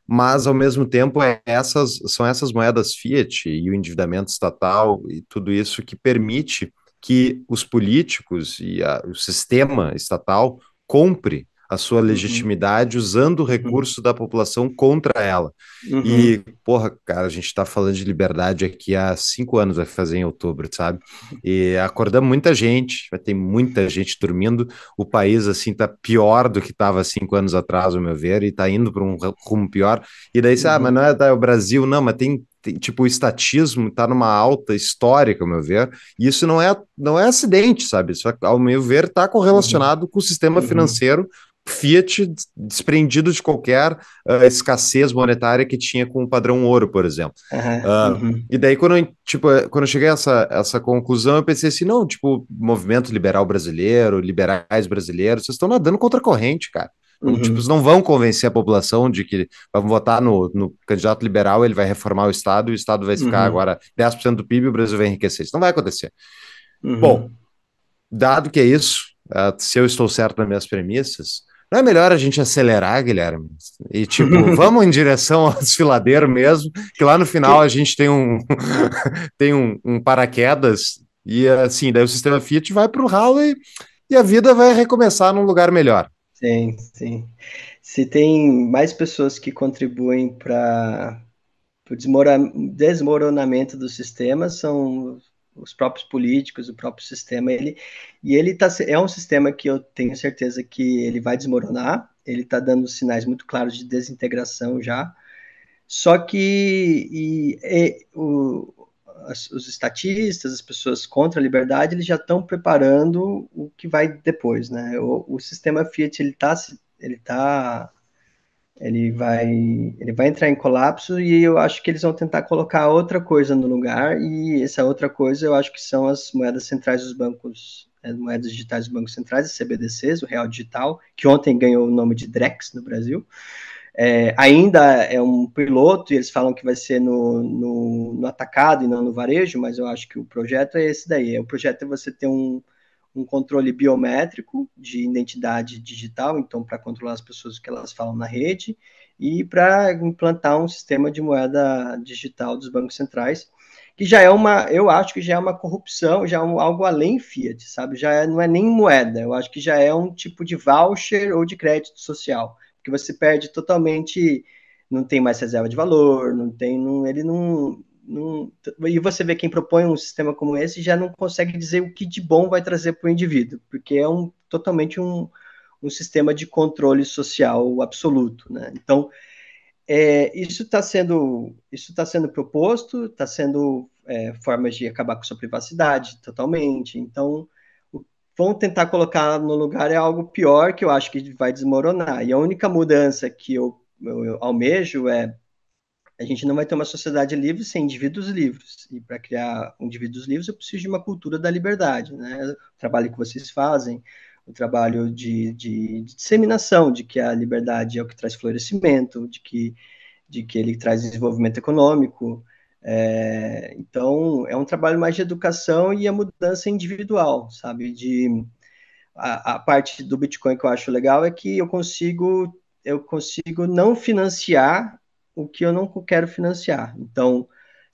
mas ao mesmo tempo é essas, são essas moedas fiat e o endividamento estatal e tudo isso que permite que os políticos e a, o sistema estatal compre a sua uhum. legitimidade uhum. usando o uhum. recurso uhum. da população contra ela. Uhum. E, porra, cara, a gente está falando de liberdade aqui há cinco anos, vai fazer em outubro, sabe? E acordamos muita gente, vai ter muita gente dormindo. O país, assim, tá pior do que estava cinco anos atrás, ao meu ver, e está indo para um rumo pior. E daí, você, ah, mas uhum. não é, tá, é o Brasil, não, mas tem tipo, o estatismo está numa alta histórica, ao meu ver, e isso não é, não é acidente, sabe? Isso, ao meu ver, está correlacionado uhum. com o sistema uhum. financeiro Fiat desprendido de qualquer uh, escassez monetária que tinha com o padrão ouro, por exemplo. Uhum, uhum. E daí, quando eu, tipo, quando eu cheguei a essa, essa conclusão, eu pensei assim: não, tipo, movimento liberal brasileiro, liberais brasileiros, vocês estão nadando contra a corrente, cara. Uhum. Tipo, não vão convencer a população de que vamos votar no, no, candidato liberal, ele vai reformar o Estado e o Estado vai ficar uhum. agora 10% do PIB e o Brasil vai enriquecer. Isso não vai acontecer. Uhum. Bom, dado que é isso, uh, se eu estou certo nas minhas premissas, não é melhor a gente acelerar, Guilherme? E tipo, vamos em direção ao desfiladeiro mesmo, que lá no final a gente tem um tem um, um paraquedas e assim, daí o sistema Fiat vai para o ralo e, e a vida vai recomeçar num lugar melhor. Sim, sim. Se tem mais pessoas que contribuem para o desmoronamento do sistema, são os próprios políticos, o próprio sistema, ele e ele tá, é um sistema que eu tenho certeza que ele vai desmoronar, ele está dando sinais muito claros de desintegração já, só que e, e, o, as, os estatistas, as pessoas contra a liberdade, eles já estão preparando o que vai depois, né? O, o sistema Fiat ele está ele tá ele vai ele vai entrar em colapso e eu acho que eles vão tentar colocar outra coisa no lugar e essa outra coisa eu acho que são as moedas centrais dos bancos as é, moedas digitais dos bancos centrais, as CBDCs, o real digital, que ontem ganhou o nome de Drex no Brasil. É, ainda é um piloto e eles falam que vai ser no, no, no atacado e não no varejo, mas eu acho que o projeto é esse daí. É, o projeto é você ter um, um controle biométrico de identidade digital, então para controlar as pessoas que elas falam na rede, e para implantar um sistema de moeda digital dos bancos centrais, que já é uma, eu acho que já é uma corrupção, já é um, algo além fiat, sabe? Já é, não é nem moeda, eu acho que já é um tipo de voucher ou de crédito social, que você perde totalmente, não tem mais reserva de valor, não tem, não, ele não não, e você vê quem propõe um sistema como esse já não consegue dizer o que de bom vai trazer para o indivíduo, porque é um, totalmente um, um sistema de controle social absoluto. Né? Então, é, isso está sendo, isso está sendo proposto, está sendo é, formas de acabar com sua privacidade totalmente. Então, vão tentar colocar no lugar é algo pior que eu acho que vai desmoronar. E a única mudança que eu, eu, eu almejo é a gente não vai ter uma sociedade livre sem indivíduos livres. E para criar indivíduos livres, eu preciso de uma cultura da liberdade. Né? O trabalho que vocês fazem, o trabalho de, de, de disseminação, de que a liberdade é o que traz florescimento, de que, de que ele traz desenvolvimento econômico. É, então, é um trabalho mais de educação e a mudança individual, sabe? De, a, a parte do Bitcoin que eu acho legal é que eu consigo eu consigo não financiar o que eu não quero financiar. Então,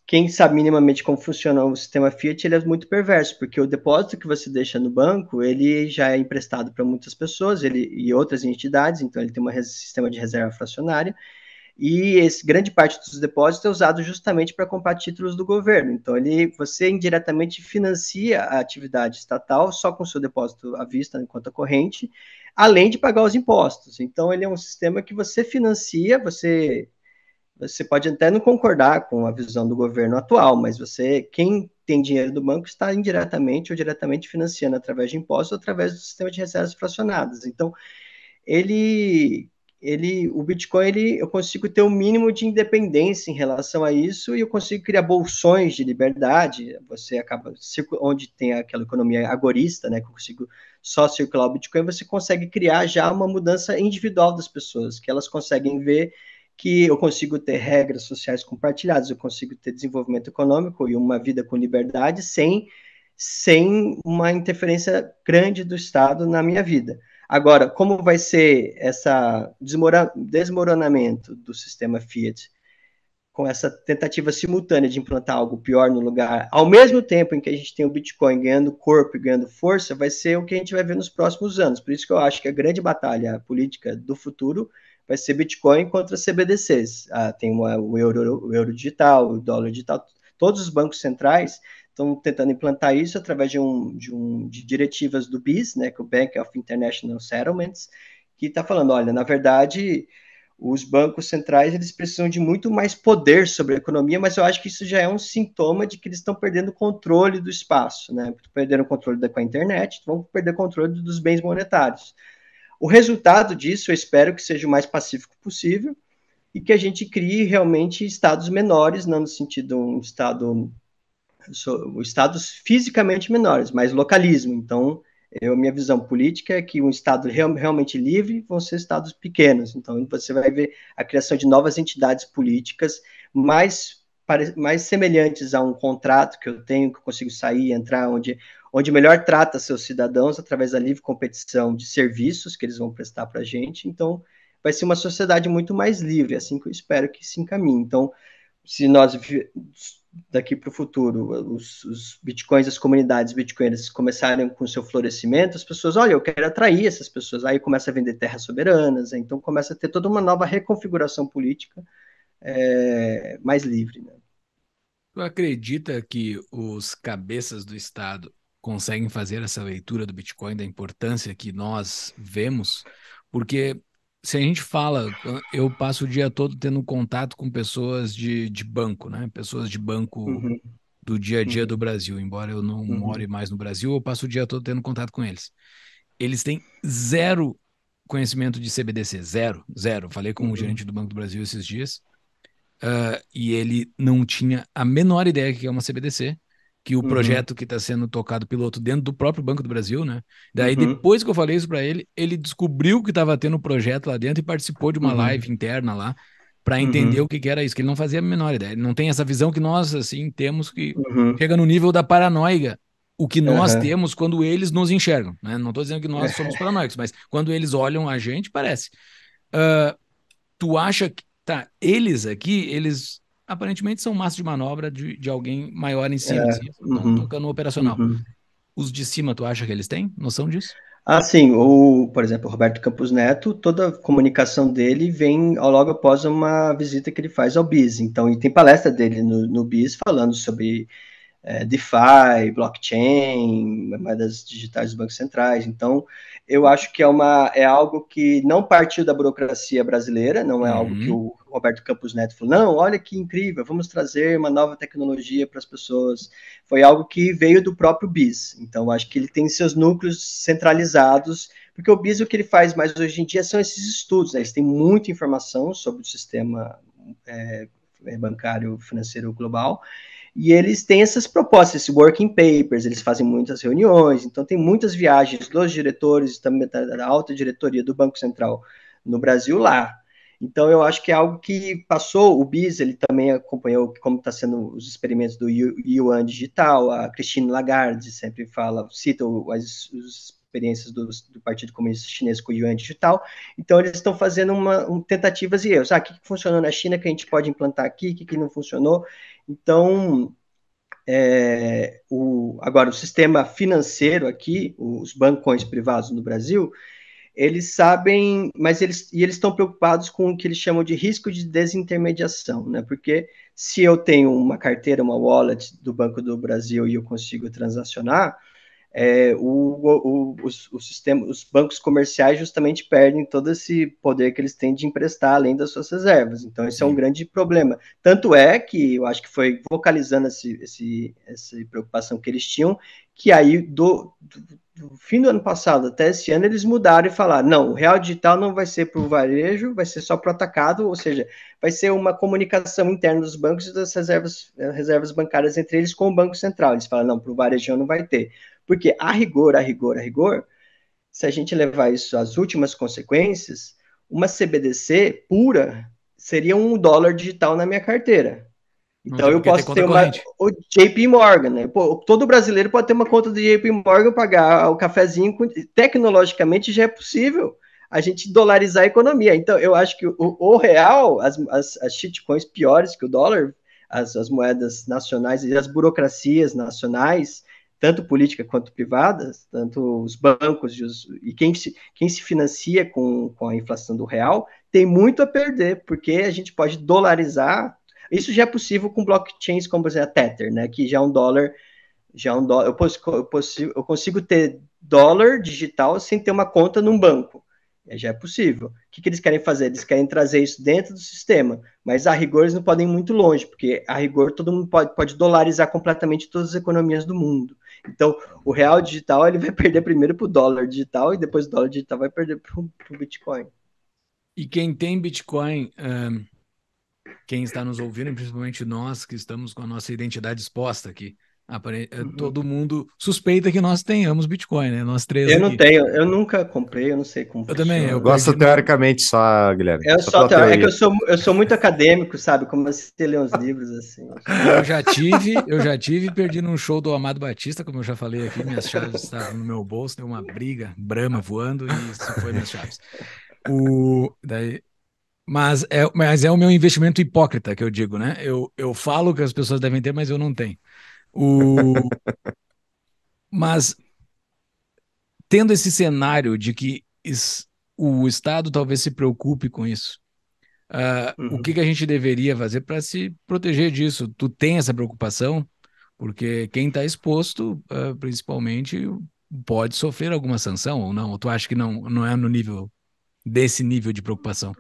quem sabe minimamente como funciona o sistema Fiat, ele é muito perverso, porque o depósito que você deixa no banco, ele já é emprestado para muitas pessoas ele, e outras entidades, então ele tem um sistema de reserva fracionária, e esse, grande parte dos depósitos é usado justamente para comprar títulos do governo. Então, ele, você indiretamente financia a atividade estatal só com seu depósito à vista, em conta corrente, além de pagar os impostos. Então, ele é um sistema que você financia, você você pode até não concordar com a visão do governo atual, mas você, quem tem dinheiro do banco, está indiretamente ou diretamente financiando através de impostos, ou através do sistema de reservas fracionadas. Então, ele, ele, o Bitcoin, ele, eu consigo ter o um mínimo de independência em relação a isso e eu consigo criar bolsões de liberdade. Você acaba onde tem aquela economia agorista, né, que eu consigo só circular o Bitcoin, você consegue criar já uma mudança individual das pessoas, que elas conseguem ver que eu consigo ter regras sociais compartilhadas, eu consigo ter desenvolvimento econômico e uma vida com liberdade sem, sem uma interferência grande do Estado na minha vida. Agora, como vai ser essa desmoronamento do sistema Fiat com essa tentativa simultânea de implantar algo pior no lugar, ao mesmo tempo em que a gente tem o Bitcoin ganhando corpo e ganhando força, vai ser o que a gente vai ver nos próximos anos. Por isso que eu acho que a grande batalha política do futuro vai ser Bitcoin contra CBDCs. Ah, tem uma, o, euro, o euro digital, o dólar digital, todos os bancos centrais estão tentando implantar isso através de, um, de, um, de diretivas do BIS, né, que é o Bank of International Settlements, que está falando, olha, na verdade, os bancos centrais eles precisam de muito mais poder sobre a economia, mas eu acho que isso já é um sintoma de que eles estão perdendo o controle do espaço, né? Perderam o controle da, com a internet, vão perder o controle dos bens monetários. O resultado disso, eu espero que seja o mais pacífico possível e que a gente crie realmente estados menores, não no sentido um estado estados fisicamente menores, mas localismo. Então, minha visão política é que um estado real, realmente livre vão ser estados pequenos. Então, você vai ver a criação de novas entidades políticas mais mais semelhantes a um contrato que eu tenho, que eu consigo sair e entrar, onde onde melhor trata seus cidadãos através da livre competição de serviços que eles vão prestar para a gente. Então, vai ser uma sociedade muito mais livre, assim que eu espero que se encaminhe. Então, se nós daqui para o futuro, os, os, bitcoins, as comunidades bitcoinas começarem com seu florescimento, as pessoas, olha, eu quero atrair essas pessoas, aí começa a vender terras soberanas, né? então começa a ter toda uma nova reconfiguração política é, mais livre. Né? Tu acredita que os cabeças do Estado conseguem fazer essa leitura do Bitcoin, da importância que nós vemos, porque se a gente fala, eu passo o dia todo tendo contato com pessoas de, de banco, né? Pessoas de banco uhum. do dia a dia uhum. do Brasil. Embora eu não uhum. more mais no Brasil, eu passo o dia todo tendo contato com eles. Eles têm zero conhecimento de CBDC, zero, zero. Falei com o uhum. gerente do Banco do Brasil esses dias uh, e ele não tinha a menor ideia que é uma CBDC que o uhum. projeto que está sendo tocado piloto dentro do próprio Banco do Brasil, né? Daí uhum. depois que eu falei isso para ele, ele descobriu que estava tendo um projeto lá dentro e participou de uma uhum. live interna lá para uhum. entender o que, era isso, que ele não fazia a menor ideia. Ele não tem essa visão que nós assim temos que uhum. chega no nível da paranoia, o que nós temos quando eles nos enxergam, né? Não estou dizendo que nós é. somos paranoicos, mas quando eles olham a gente parece. Uh, tu acha que tá? Eles aqui, eles aparentemente são massas de manobra de, de alguém maior em cima, é, assim, uhum, tocando o operacional. Uhum. Os de cima, tu acha que eles têm noção disso? Ah, sim. O, por exemplo, o Roberto Campos Neto, toda a comunicação dele vem logo após uma visita que ele faz ao BIS. Então, e tem palestra dele no, no BIS falando sobre é, DeFi, blockchain, moedas digitais dos bancos centrais. Então, eu acho que é, uma, é algo que não partiu da burocracia brasileira, não é uhum. algo que uhum. o Roberto Campos Neto falou, não, olha que incrível, vamos trazer uma nova tecnologia para as pessoas. Foi algo que veio do próprio BIS. Então, acho que ele tem seus núcleos centralizados, porque o BIS o que ele faz mais hoje em dia são esses estudos, né? eles têm muita informação sobre o sistema é, bancário financeiro global, e eles têm essas propostas, esse working papers, eles fazem muitas reuniões, então tem muitas viagens dos diretores, também da alta diretoria do Banco Central no Brasil lá. Então eu acho que é algo que passou, o BIS ele também acompanhou como está sendo os experimentos do Yuan Digital, a Christine Lagarde sempre fala, cita os, os experiências do, do Partido Comunista Chinês com o Yuan Digital. Então, eles estão fazendo uma, um, tentativas e erros. Ah, o que, que funcionou na China que a gente pode implantar aqui, o que, que não funcionou. Então, é, o, agora, o sistema financeiro aqui, os bancões privados no Brasil, eles sabem, mas eles e eles estão preocupados com o que eles chamam de risco de desintermediação, né? Porque se eu tenho uma carteira, uma wallet do Banco do Brasil e eu consigo transacionar, é, o, o, os, o sistema, os bancos comerciais justamente perdem todo esse poder que eles têm de emprestar além das suas reservas. Então, esse é um grande problema. Tanto é que eu acho que foi vocalizando esse, esse, essa preocupação que eles tinham, que aí do, do, do fim do ano passado até esse ano eles mudaram e falaram: não, o real digital não vai ser para o varejo, vai ser só para o atacado, ou seja, vai ser uma comunicação interna dos bancos e das reservas, reservas bancárias entre eles com o Banco Central. Eles falaram: não, para o varejo não vai ter porque a rigor, a rigor, a rigor, se a gente levar isso às últimas consequências, uma CBDC pura seria um dólar digital na minha carteira. Então eu posso ter, ter uma o JP Morgan, né? Pô, todo brasileiro pode ter uma conta do JP Morgan, pagar o cafezinho, tecnologicamente já é possível a gente dolarizar a economia. Então eu acho que o, o real, as, as, as, shitcoins piores que o dólar, as, as moedas nacionais e as burocracias nacionais, tanto política quanto privadas, tanto os bancos e, os, e quem, se, quem se financia com, com a inflação do real, tem muito a perder, porque a gente pode dolarizar. Isso já é possível com blockchains como, por exemplo, a Tether, né, que já é um dólar já é um dólar, eu, posso, eu, posso, eu consigo ter dólar digital sem ter uma conta num banco. É, já é possível. O que, que eles querem fazer? Eles querem trazer isso dentro do sistema, mas a rigor eles não podem ir muito longe, porque a rigor todo mundo pode, pode dolarizar completamente todas as economias do mundo. Então, o real digital ele vai perder primeiro para o dólar digital e depois o dólar digital vai perder para o Bitcoin. E quem tem Bitcoin, um, quem está nos ouvindo, principalmente nós que estamos com a nossa identidade exposta aqui, Apare... Eh, uhum. Todo mundo suspeita que nós tenhamos Bitcoin, né? Nós três. Eu aqui. não tenho, eu nunca comprei, eu não sei como. Eu também. Eu gosto teoricamente só, Guilherme. Eu só, é que eu sou, eu sou muito acadêmico, sabe? Como se ler uns livros assim. Eu já tive, eu já tive perdi num show do Amado Batista, como eu já falei aqui, minhas chaves estavam no meu bolso, tem uma briga, brama voando e isso foi minhas chaves. O daí mas é, mas é o meu investimento hipócrita que eu digo, né? Eu, eu falo que as pessoas devem ter, mas eu não tenho. O... Mas tendo esse cenário de que es... o Estado talvez se preocupe com isso, uh, uhum. o que, que a gente deveria fazer para se proteger disso? Tu tem essa preocupação? Porque quem está exposto, uh, principalmente, pode sofrer alguma sanção ou não? Ou tu acha que não, não é no nível desse nível de preocupação?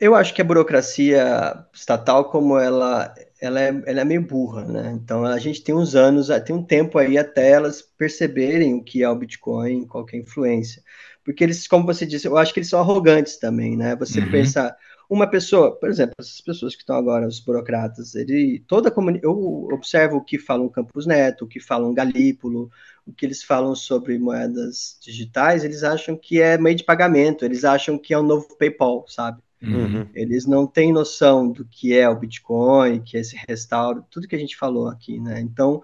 Eu acho que a burocracia estatal, como ela ela é, ela é meio burra, né? Então a gente tem uns anos, tem um tempo aí até elas perceberem o que é o Bitcoin, qual é a influência. Porque eles, como você disse, eu acho que eles são arrogantes também, né? Você uhum. pensa, uma pessoa, por exemplo, essas pessoas que estão agora, os burocratas, ele, toda a comunidade, eu observo o que falam Campos Neto, o que falam Galípolo, o que eles falam sobre moedas digitais, eles acham que é meio de pagamento, eles acham que é o um novo PayPal, sabe? Uhum. uhum. Eles não têm noção do que é o Bitcoin, que é esse restauro, tudo que a gente falou aqui, né? Então,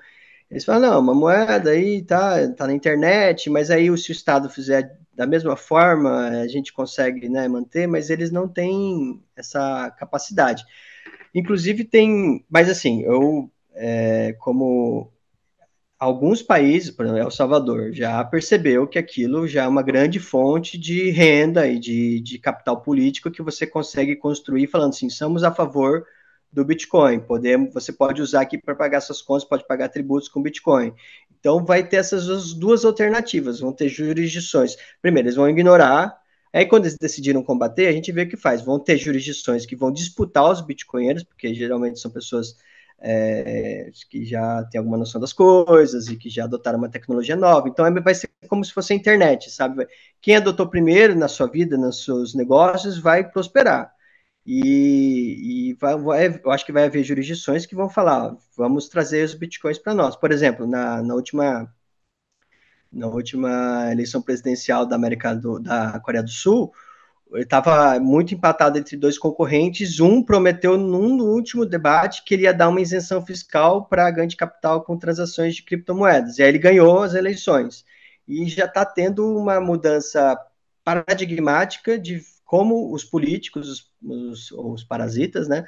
eles falam, não, uma moeda aí tá, tá na internet, mas aí se o Estado fizer da mesma forma, a gente consegue né, manter, mas eles não têm essa capacidade. Inclusive tem, mas assim, eu é, como alguns países, por exemplo, El Salvador, já percebeu que aquilo já é uma grande fonte de renda e de, de capital político que você consegue construir falando assim, somos a favor do Bitcoin, podemos, você pode usar aqui para pagar suas contas, pode pagar tributos com Bitcoin. Então vai ter essas duas alternativas, vão ter jurisdições. Primeiro, eles vão ignorar, aí quando eles decidiram combater, a gente vê o que faz. Vão ter jurisdições que vão disputar os bitcoinheiros, porque geralmente são pessoas é, que já tem alguma noção das coisas e que já adotaram uma tecnologia nova. Então, é, vai ser como se fosse a internet, sabe? Quem adotou primeiro na sua vida, nos seus negócios, vai prosperar. E, e vai, vai, eu acho que vai haver jurisdições que vão falar: vamos trazer os bitcoins para nós. Por exemplo, na, na, última na última eleição presidencial da América do, da Coreia do Sul, ele estava muito empatado entre dois concorrentes. Um prometeu, num último debate, que ele ia dar uma isenção fiscal para ganho de capital com transações de criptomoedas. E aí ele ganhou as eleições. E já está tendo uma mudança paradigmática de como os políticos, os, os, os parasitas, né,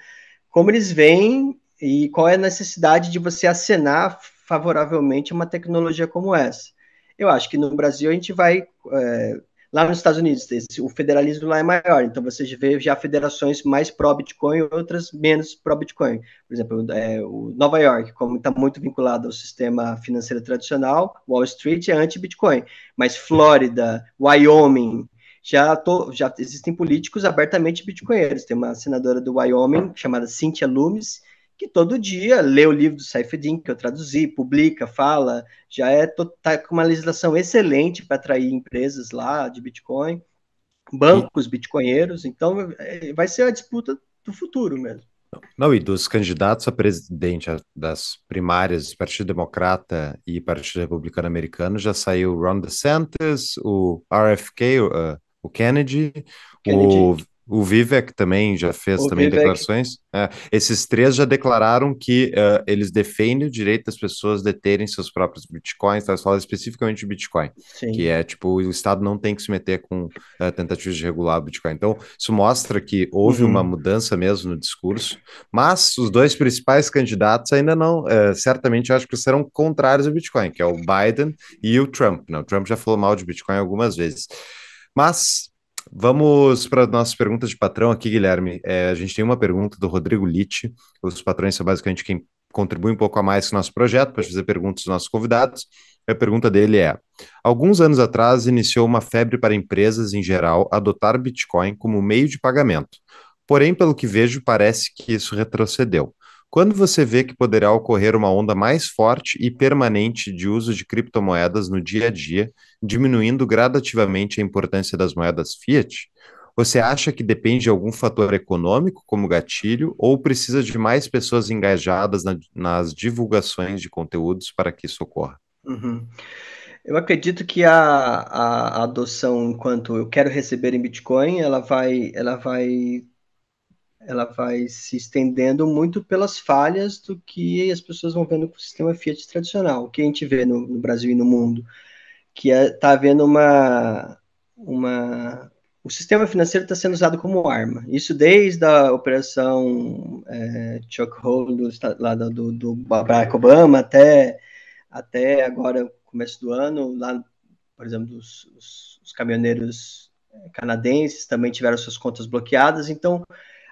como eles veem e qual é a necessidade de você acenar favoravelmente uma tecnologia como essa. Eu acho que no Brasil a gente vai é, Lá nos Estados Unidos, o federalismo lá é maior, então você vê já federações mais pró-Bitcoin e outras menos pró-Bitcoin. Por exemplo, é, o Nova York, como está muito vinculado ao sistema financeiro tradicional, Wall Street é anti-Bitcoin, mas Flórida, Wyoming, já, tô, já existem políticos abertamente bitcoinheiros. Tem uma senadora do Wyoming chamada Cynthia Loomis, que todo dia lê o livro do Saifedean, que eu traduzi, publica, fala, já é tá com uma legislação excelente para atrair empresas lá de Bitcoin, bancos bitcoinheiros, então é, vai ser a disputa do futuro mesmo. Não, e dos candidatos a presidente das primárias Partido Democrata e Partido Republicano Americano já saiu Ron DeSantis, o RFK, o, uh, o Kennedy, Kennedy, o o Vivek também já fez o também Vivek. declarações. É, esses três já declararam que uh, eles defendem o direito das pessoas de terem seus próprios bitcoins, tá? falando especificamente de Bitcoin, Sim. que é tipo, o Estado não tem que se meter com uh, tentativas de regular o Bitcoin. Então, isso mostra que houve uhum. uma mudança mesmo no discurso, mas os dois principais candidatos ainda não, uh, certamente acho que serão contrários ao Bitcoin, que é o Biden e o Trump. Não, né? O Trump já falou mal de Bitcoin algumas vezes. Mas Vamos para as nossas perguntas de patrão aqui, Guilherme. É, a gente tem uma pergunta do Rodrigo Litt. Os patrões são basicamente quem contribui um pouco a mais com o nosso projeto para fazer perguntas dos nossos convidados. A pergunta dele é: Alguns anos atrás iniciou uma febre para empresas em geral adotar Bitcoin como meio de pagamento. Porém, pelo que vejo, parece que isso retrocedeu. Quando você vê que poderá ocorrer uma onda mais forte e permanente de uso de criptomoedas no dia a dia, diminuindo gradativamente a importância das moedas fiat? Você acha que depende de algum fator econômico, como gatilho, ou precisa de mais pessoas engajadas na, nas divulgações de conteúdos para que isso ocorra? Uhum. Eu acredito que a, a, a adoção enquanto eu quero receber em Bitcoin, ela vai, ela vai ela vai se estendendo muito pelas falhas do que as pessoas vão vendo com o sistema Fiat tradicional, o que a gente vê no, no Brasil e no mundo, que está é, tá havendo uma, uma... O sistema financeiro está sendo usado como arma, isso desde a operação é, Chokehold lá do, do Barack Obama até, até agora, começo do ano, lá, por exemplo, os, os, os caminhoneiros é, canadenses também tiveram suas contas bloqueadas, então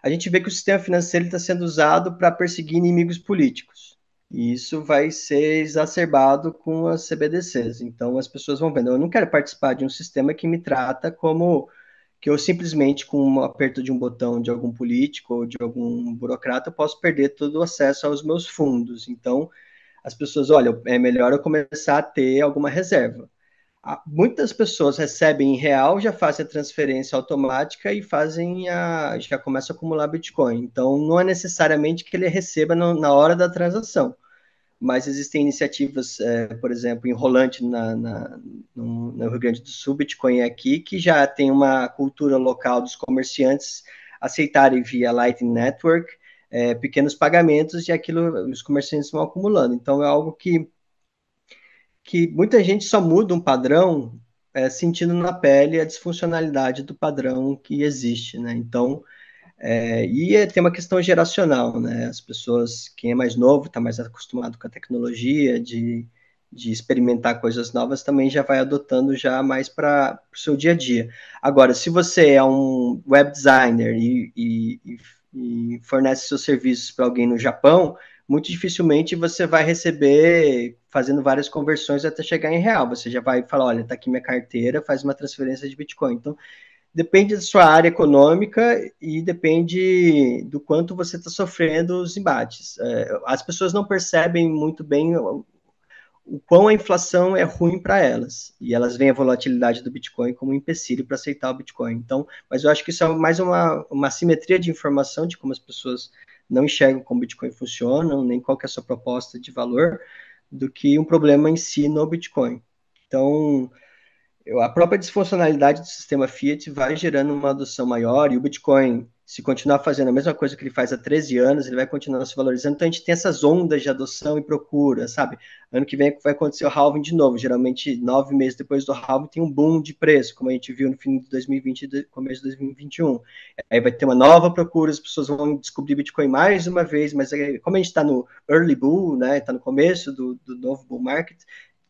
a gente vê que o sistema financeiro está sendo usado para perseguir inimigos políticos. E isso vai ser exacerbado com as CBDCs. Então as pessoas vão vendo, eu não quero participar de um sistema que me trata como que eu simplesmente com um aperto de um botão de algum político ou de algum burocrata posso perder todo o acesso aos meus fundos. Então as pessoas, olha, é melhor eu começar a ter alguma reserva muitas pessoas recebem em real, já fazem a transferência automática e fazem a, já começa a acumular Bitcoin. Então, não é necessariamente que ele receba no, na hora da transação, mas existem iniciativas, é, por exemplo, em Rolante, na, na no, no, Rio Grande do Sul, Bitcoin é aqui, que já tem uma cultura local dos comerciantes aceitarem via Lightning Network é, pequenos pagamentos e aquilo os comerciantes vão acumulando. Então, é algo que que muita gente só muda um padrão é, sentindo na pele a disfuncionalidade do padrão que existe, né? Então, é, e é, tem uma questão geracional, né? As pessoas, quem é mais novo, está mais acostumado com a tecnologia, de, de experimentar coisas novas, também já vai adotando já mais para o seu dia a dia. Agora, se você é um web designer e, e, e fornece seus serviços para alguém no Japão, muito dificilmente você vai receber fazendo várias conversões até chegar em real. Você já vai falar, olha, está aqui minha carteira, faz uma transferência de Bitcoin. Então, depende da sua área econômica e depende do quanto você está sofrendo os embates. É, as pessoas não percebem muito bem o, o quão a inflação é ruim para elas. E elas veem a volatilidade do Bitcoin como um empecilho para aceitar o Bitcoin. Então, mas eu acho que isso é mais uma, uma simetria de informação de como as pessoas não enxergam como o Bitcoin funciona, nem qual é a sua proposta de valor, do que um problema em si no Bitcoin. Então, a própria disfuncionalidade do sistema Fiat vai gerando uma adoção maior e o Bitcoin, se continuar fazendo a mesma coisa que ele faz há 13 anos, ele vai continuar se valorizando. Então a gente tem essas ondas de adoção e procura, sabe? Ano que vem vai acontecer o halving de novo. Geralmente, nove meses depois do halving, tem um boom de preço, como a gente viu no fim de 2020 e começo de 2021. Aí vai ter uma nova procura, as pessoas vão descobrir Bitcoin mais uma vez, mas aí, como a gente está no early bull, né? Está no começo do, do novo bull market,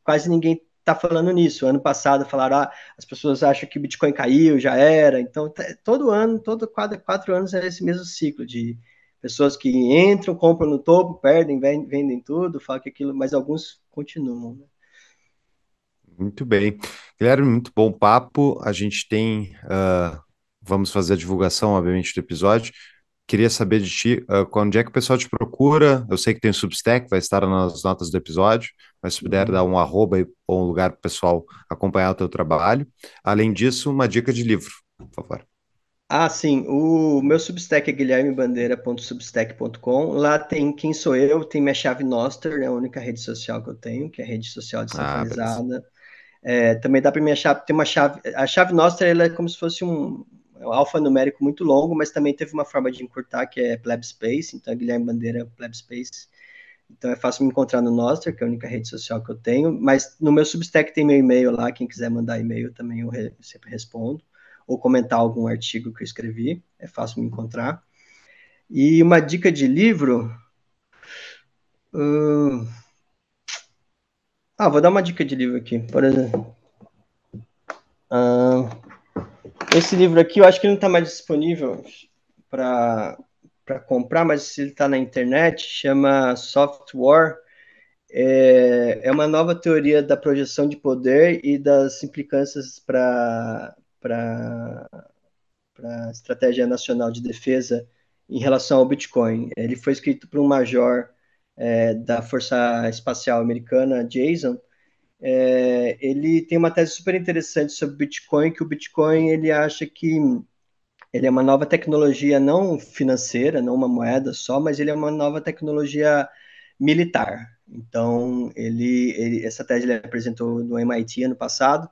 quase ninguém está falando nisso. Ano passado falaram, ah, as pessoas acham que o Bitcoin caiu, já era. Então, todo ano, todo quadro, quatro anos é esse mesmo ciclo de pessoas que entram, compram no topo, perdem, vendem tudo, falam que aquilo, mas alguns continuam. Né? Muito bem. Guilherme, muito bom papo. A gente tem. Uh, vamos fazer a divulgação, obviamente, do episódio queria saber de ti, uh, é que o pessoal te procura? Eu sei que tem o Substack, vai estar nas notas do episódio, mas se puder uhum. dar um arroba ou um lugar para o pessoal acompanhar o teu trabalho. Além disso, uma dica de livro, por favor. Ah, sim. O meu Substack é guilhermebandeira.substack.com. Lá tem quem sou eu, tem minha chave Noster, é a única rede social que eu tenho, que é a rede social ah, descentralizada. Ah, é, também dá para me achar, tem uma chave, a chave Noster ela é como se fosse um, é alfanumérico muito longo, mas também teve uma forma de encurtar, que é Pleb Space, então é Guilherme Bandeira Pleb Space. Então é fácil me encontrar no Noster, que é a única rede social que eu tenho, mas no meu Substack tem meu e-mail lá, quem quiser mandar e-mail também eu, sempre respondo, ou comentar algum artigo que eu escrevi, é fácil me encontrar. E uma dica de livro... Hum. Ah, vou dar uma dica de livro aqui, por exemplo. Ah, esse livro aqui eu acho que não está mais disponível para comprar, mas se ele está na internet, chama Software. É, é uma nova teoria da projeção de poder e das implicâncias para a estratégia nacional de defesa em relação ao Bitcoin. Ele foi escrito por um major é, da Força Espacial Americana, Jason, é, ele tem uma tese super interessante sobre Bitcoin, que o Bitcoin ele acha que ele é uma nova tecnologia não financeira, não uma moeda só, mas ele é uma nova tecnologia militar. Então, ele, ele essa tese ele apresentou no MIT ano passado,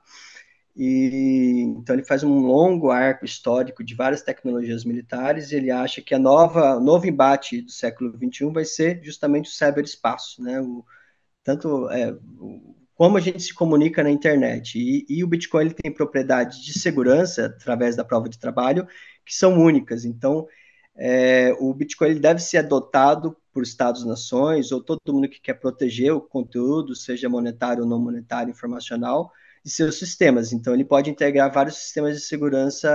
e então ele faz um longo arco histórico de várias tecnologias militares. E ele acha que a nova novo embate do século XXI vai ser justamente o cyberespaço, né? O, tanto é, o como a gente se comunica na internet. E, e o Bitcoin ele tem propriedades de segurança através da prova de trabalho que são únicas. Então, é, o Bitcoin ele deve ser adotado por Estados-nações ou todo mundo que quer proteger o conteúdo, seja monetário ou não monetário, informacional, e seus sistemas. Então, ele pode integrar vários sistemas de segurança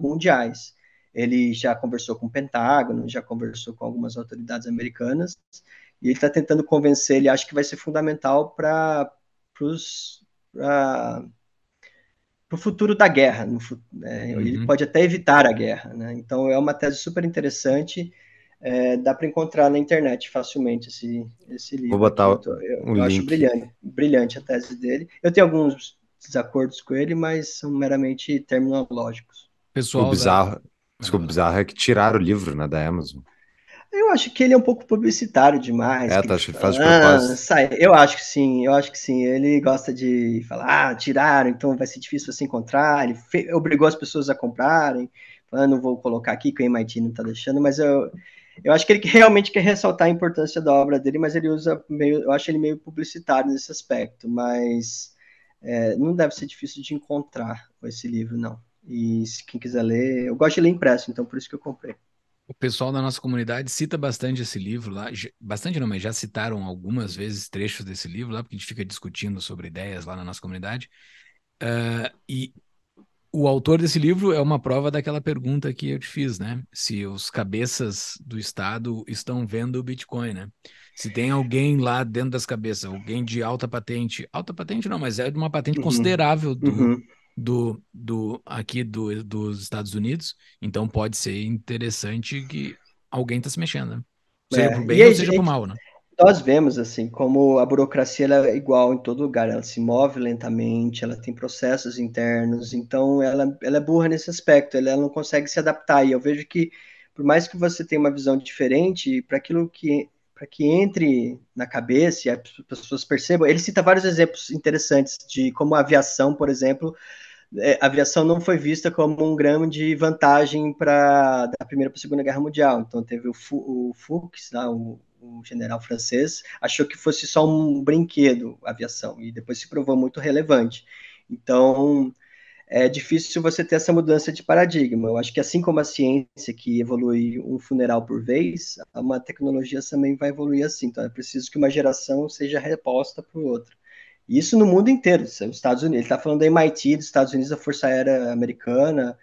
mundiais. Ele já conversou com o Pentágono, já conversou com algumas autoridades americanas, e ele está tentando convencer, ele acha que vai ser fundamental para para o futuro da guerra. No, né? uhum. Ele pode até evitar a guerra. Né? Então, é uma tese super interessante. É, dá para encontrar na internet facilmente esse, esse livro. Vou botar o tô, eu, um eu acho brilhante, brilhante a tese dele. Eu tenho alguns desacordos com ele, mas são meramente terminológicos. Pessoal, o bizarro, Desculpa, bizarro é que tiraram o livro né, da Amazon. Eu acho que ele é um pouco publicitário demais. É, tá, acho que faz ah, sai. Eu acho que sim, eu acho que sim. Ele gosta de falar, ah, tiraram, então vai ser difícil você encontrar. Ele fe... obrigou as pessoas a comprarem. Falando, ah, não vou colocar aqui que o MIT não tá deixando, mas eu, eu acho que ele realmente quer ressaltar a importância da obra dele, mas ele usa meio, eu acho ele meio publicitário nesse aspecto, mas é, não deve ser difícil de encontrar esse livro, não. E se quem quiser ler, eu gosto de ler impresso, então por isso que eu comprei. O pessoal da nossa comunidade cita bastante esse livro lá, bastante não, mas já citaram algumas vezes trechos desse livro lá, porque a gente fica discutindo sobre ideias lá na nossa comunidade. Uh, e o autor desse livro é uma prova daquela pergunta que eu te fiz, né? Se os cabeças do Estado estão vendo o Bitcoin, né? Se tem alguém lá dentro das cabeças, alguém de alta patente, alta patente não, mas é de uma patente uhum. considerável do, uhum do, do aqui do, dos Estados Unidos, então pode ser interessante que alguém está se mexendo, né? Seja é, pro bem ou gente, seja pro mal, né? Nós vemos, assim, como a burocracia é igual em todo lugar, ela se move lentamente, ela tem processos internos, então ela, ela é burra nesse aspecto, ela, ela não consegue se adaptar, e eu vejo que por mais que você tenha uma visão diferente, para aquilo que para que entre na cabeça e as pessoas percebam, ele cita vários exemplos interessantes de como a aviação, por exemplo, é, a aviação não foi vista como um grande vantagem para da primeira para a segunda guerra mundial. Então teve o, o Fuchs, lá, né, o, o, general francês, achou que fosse só um brinquedo a aviação e depois se provou muito relevante. Então é difícil você ter essa mudança de paradigma. Eu acho que assim como a ciência que evolui um funeral por vez, uma tecnologia também vai evoluir assim. Então é preciso que uma geração seja reposta por outra. Isso no mundo inteiro, é os Estados Unidos. Ele está falando da MIT, dos Estados Unidos, da Força Aérea Americana.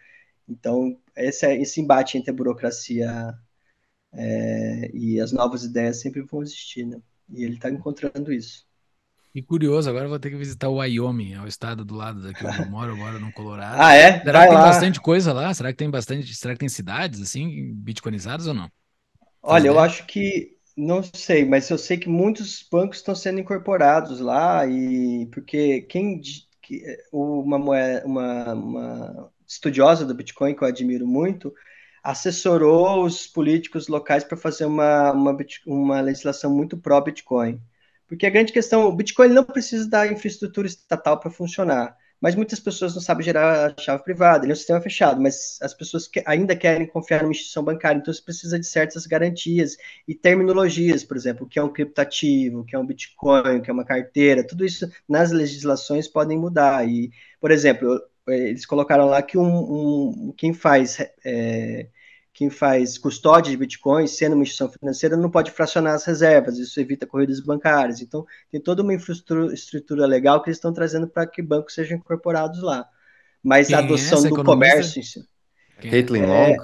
Então, esse, é, esse embate entre a burocracia é, e as novas ideias sempre vão existir, né? E ele está encontrando isso. E curioso, agora vou ter que visitar o Wyoming, é o estado do lado daqui onde eu moro, eu moro no Colorado. Ah, é? Será Vai que tem lá. bastante coisa lá? Será que tem bastante, será que tem cidades assim bitcoinizadas ou não? Olha, eu acho que não sei, mas eu sei que muitos bancos estão sendo incorporados lá e porque quem uma, uma, uma estudiosa do Bitcoin que eu admiro muito assessorou os políticos locais para fazer uma, uma, uma legislação muito pró-Bitcoin. Porque a grande questão, o Bitcoin não precisa da infraestrutura estatal para funcionar, mas muitas pessoas não sabem gerar a chave privada, ele é um sistema fechado, mas as pessoas que ainda querem confiar numa instituição bancária, então você precisa de certas garantias e terminologias, por exemplo, o que é um criptativo, o que é um Bitcoin, o que é uma carteira, tudo isso nas legislações podem mudar. E, por exemplo, eles colocaram lá que um, um quem faz é, quem faz custódia de bitcoins, sendo uma instituição financeira, não pode fracionar as reservas, isso evita corridas bancárias. Então, tem toda uma infraestrutura legal que eles estão trazendo para que bancos sejam incorporados lá. Mas quem a é adoção é do comércio em si. É? Caitlin é, Long?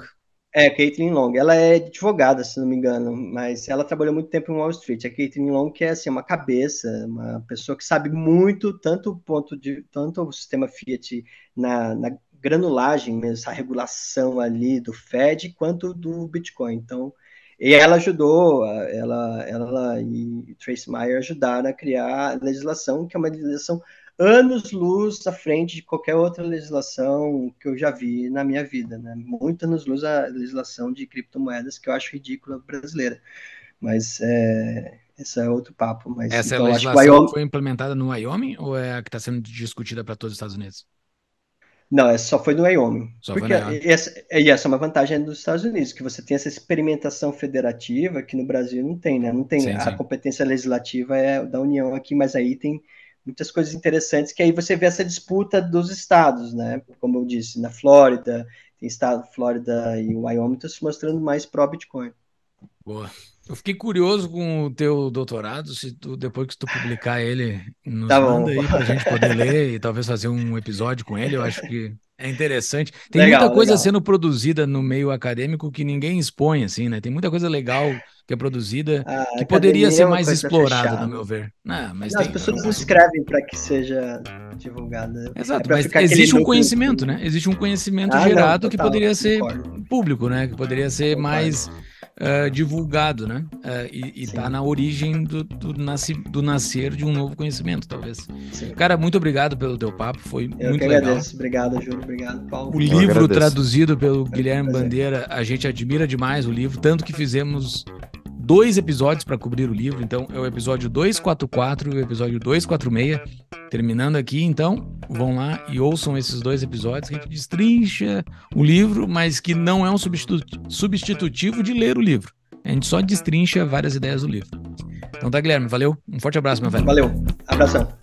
É, Caitlin Long. Ela é advogada, se não me engano, mas ela trabalhou muito tempo em Wall Street. A Caitlin Long que é assim, uma cabeça, uma pessoa que sabe muito, tanto o ponto de tanto o sistema Fiat na, na granulagem mesmo, essa regulação ali do Fed, quanto do Bitcoin. Então, e ela ajudou, ela, ela e Trace Meyer ajudaram a criar a legislação, que é uma legislação anos-luz à frente de qualquer outra legislação que eu já vi na minha vida, né? Muito anos-luz a legislação de criptomoedas, que eu acho ridícula brasileira. Mas é, esse é outro papo. Mas, Essa então, é a legislação que Wyoming... foi implementada no Wyoming ou é a que está sendo discutida para todos os Estados Unidos? Não, essa é, só foi no Wyoming. Só Porque essa, e essa é uma vantagem dos Estados Unidos, que você tem essa experimentação federativa que no Brasil não tem, né? Não tem sim, a sim. competência legislativa é da União aqui, mas aí tem muitas coisas interessantes que aí você vê essa disputa dos estados, né? Como eu disse, na Flórida, tem estado Flórida e Wyoming estão tá se mostrando mais pró Bitcoin. Boa. Eu fiquei curioso com o teu doutorado, se tu, depois que tu publicar ele, nos tá manda aí pra gente poder ler e talvez fazer um episódio com ele, eu acho que é interessante. Tem legal, muita coisa legal. sendo produzida no meio acadêmico que ninguém expõe, assim, né? Tem muita coisa legal que é produzida ah, a que poderia ser é mais explorada, no meu ver. Não, ah, mas não, tem, as pessoas não escrevem para que seja divulgada. É Exato, é mas existe um conhecimento, né? Existe um conhecimento ah, gerado não, total, que poderia ser concordo. público, né? Que poderia ser concordo. mais uh, divulgado, né? Uh, e está na origem do, do, do nascer de um novo conhecimento, talvez. Sim. Cara, muito obrigado pelo teu papo, foi Eu muito que legal. agradeço. Obrigado, Júlio. Obrigado, Paulo. O Eu livro agradeço. traduzido pelo é Guilherme Bandeira, a gente admira demais o livro, tanto que fizemos dois episódios para cobrir o livro, então é o episódio 244 e o episódio 246. Terminando aqui, então, vão lá e ouçam esses dois episódios que a gente destrincha o livro, mas que não é um substitutivo de ler o livro. A gente só destrincha várias ideias do livro. Então tá, Guilherme, valeu. Um forte abraço, meu velho. Valeu. Abração.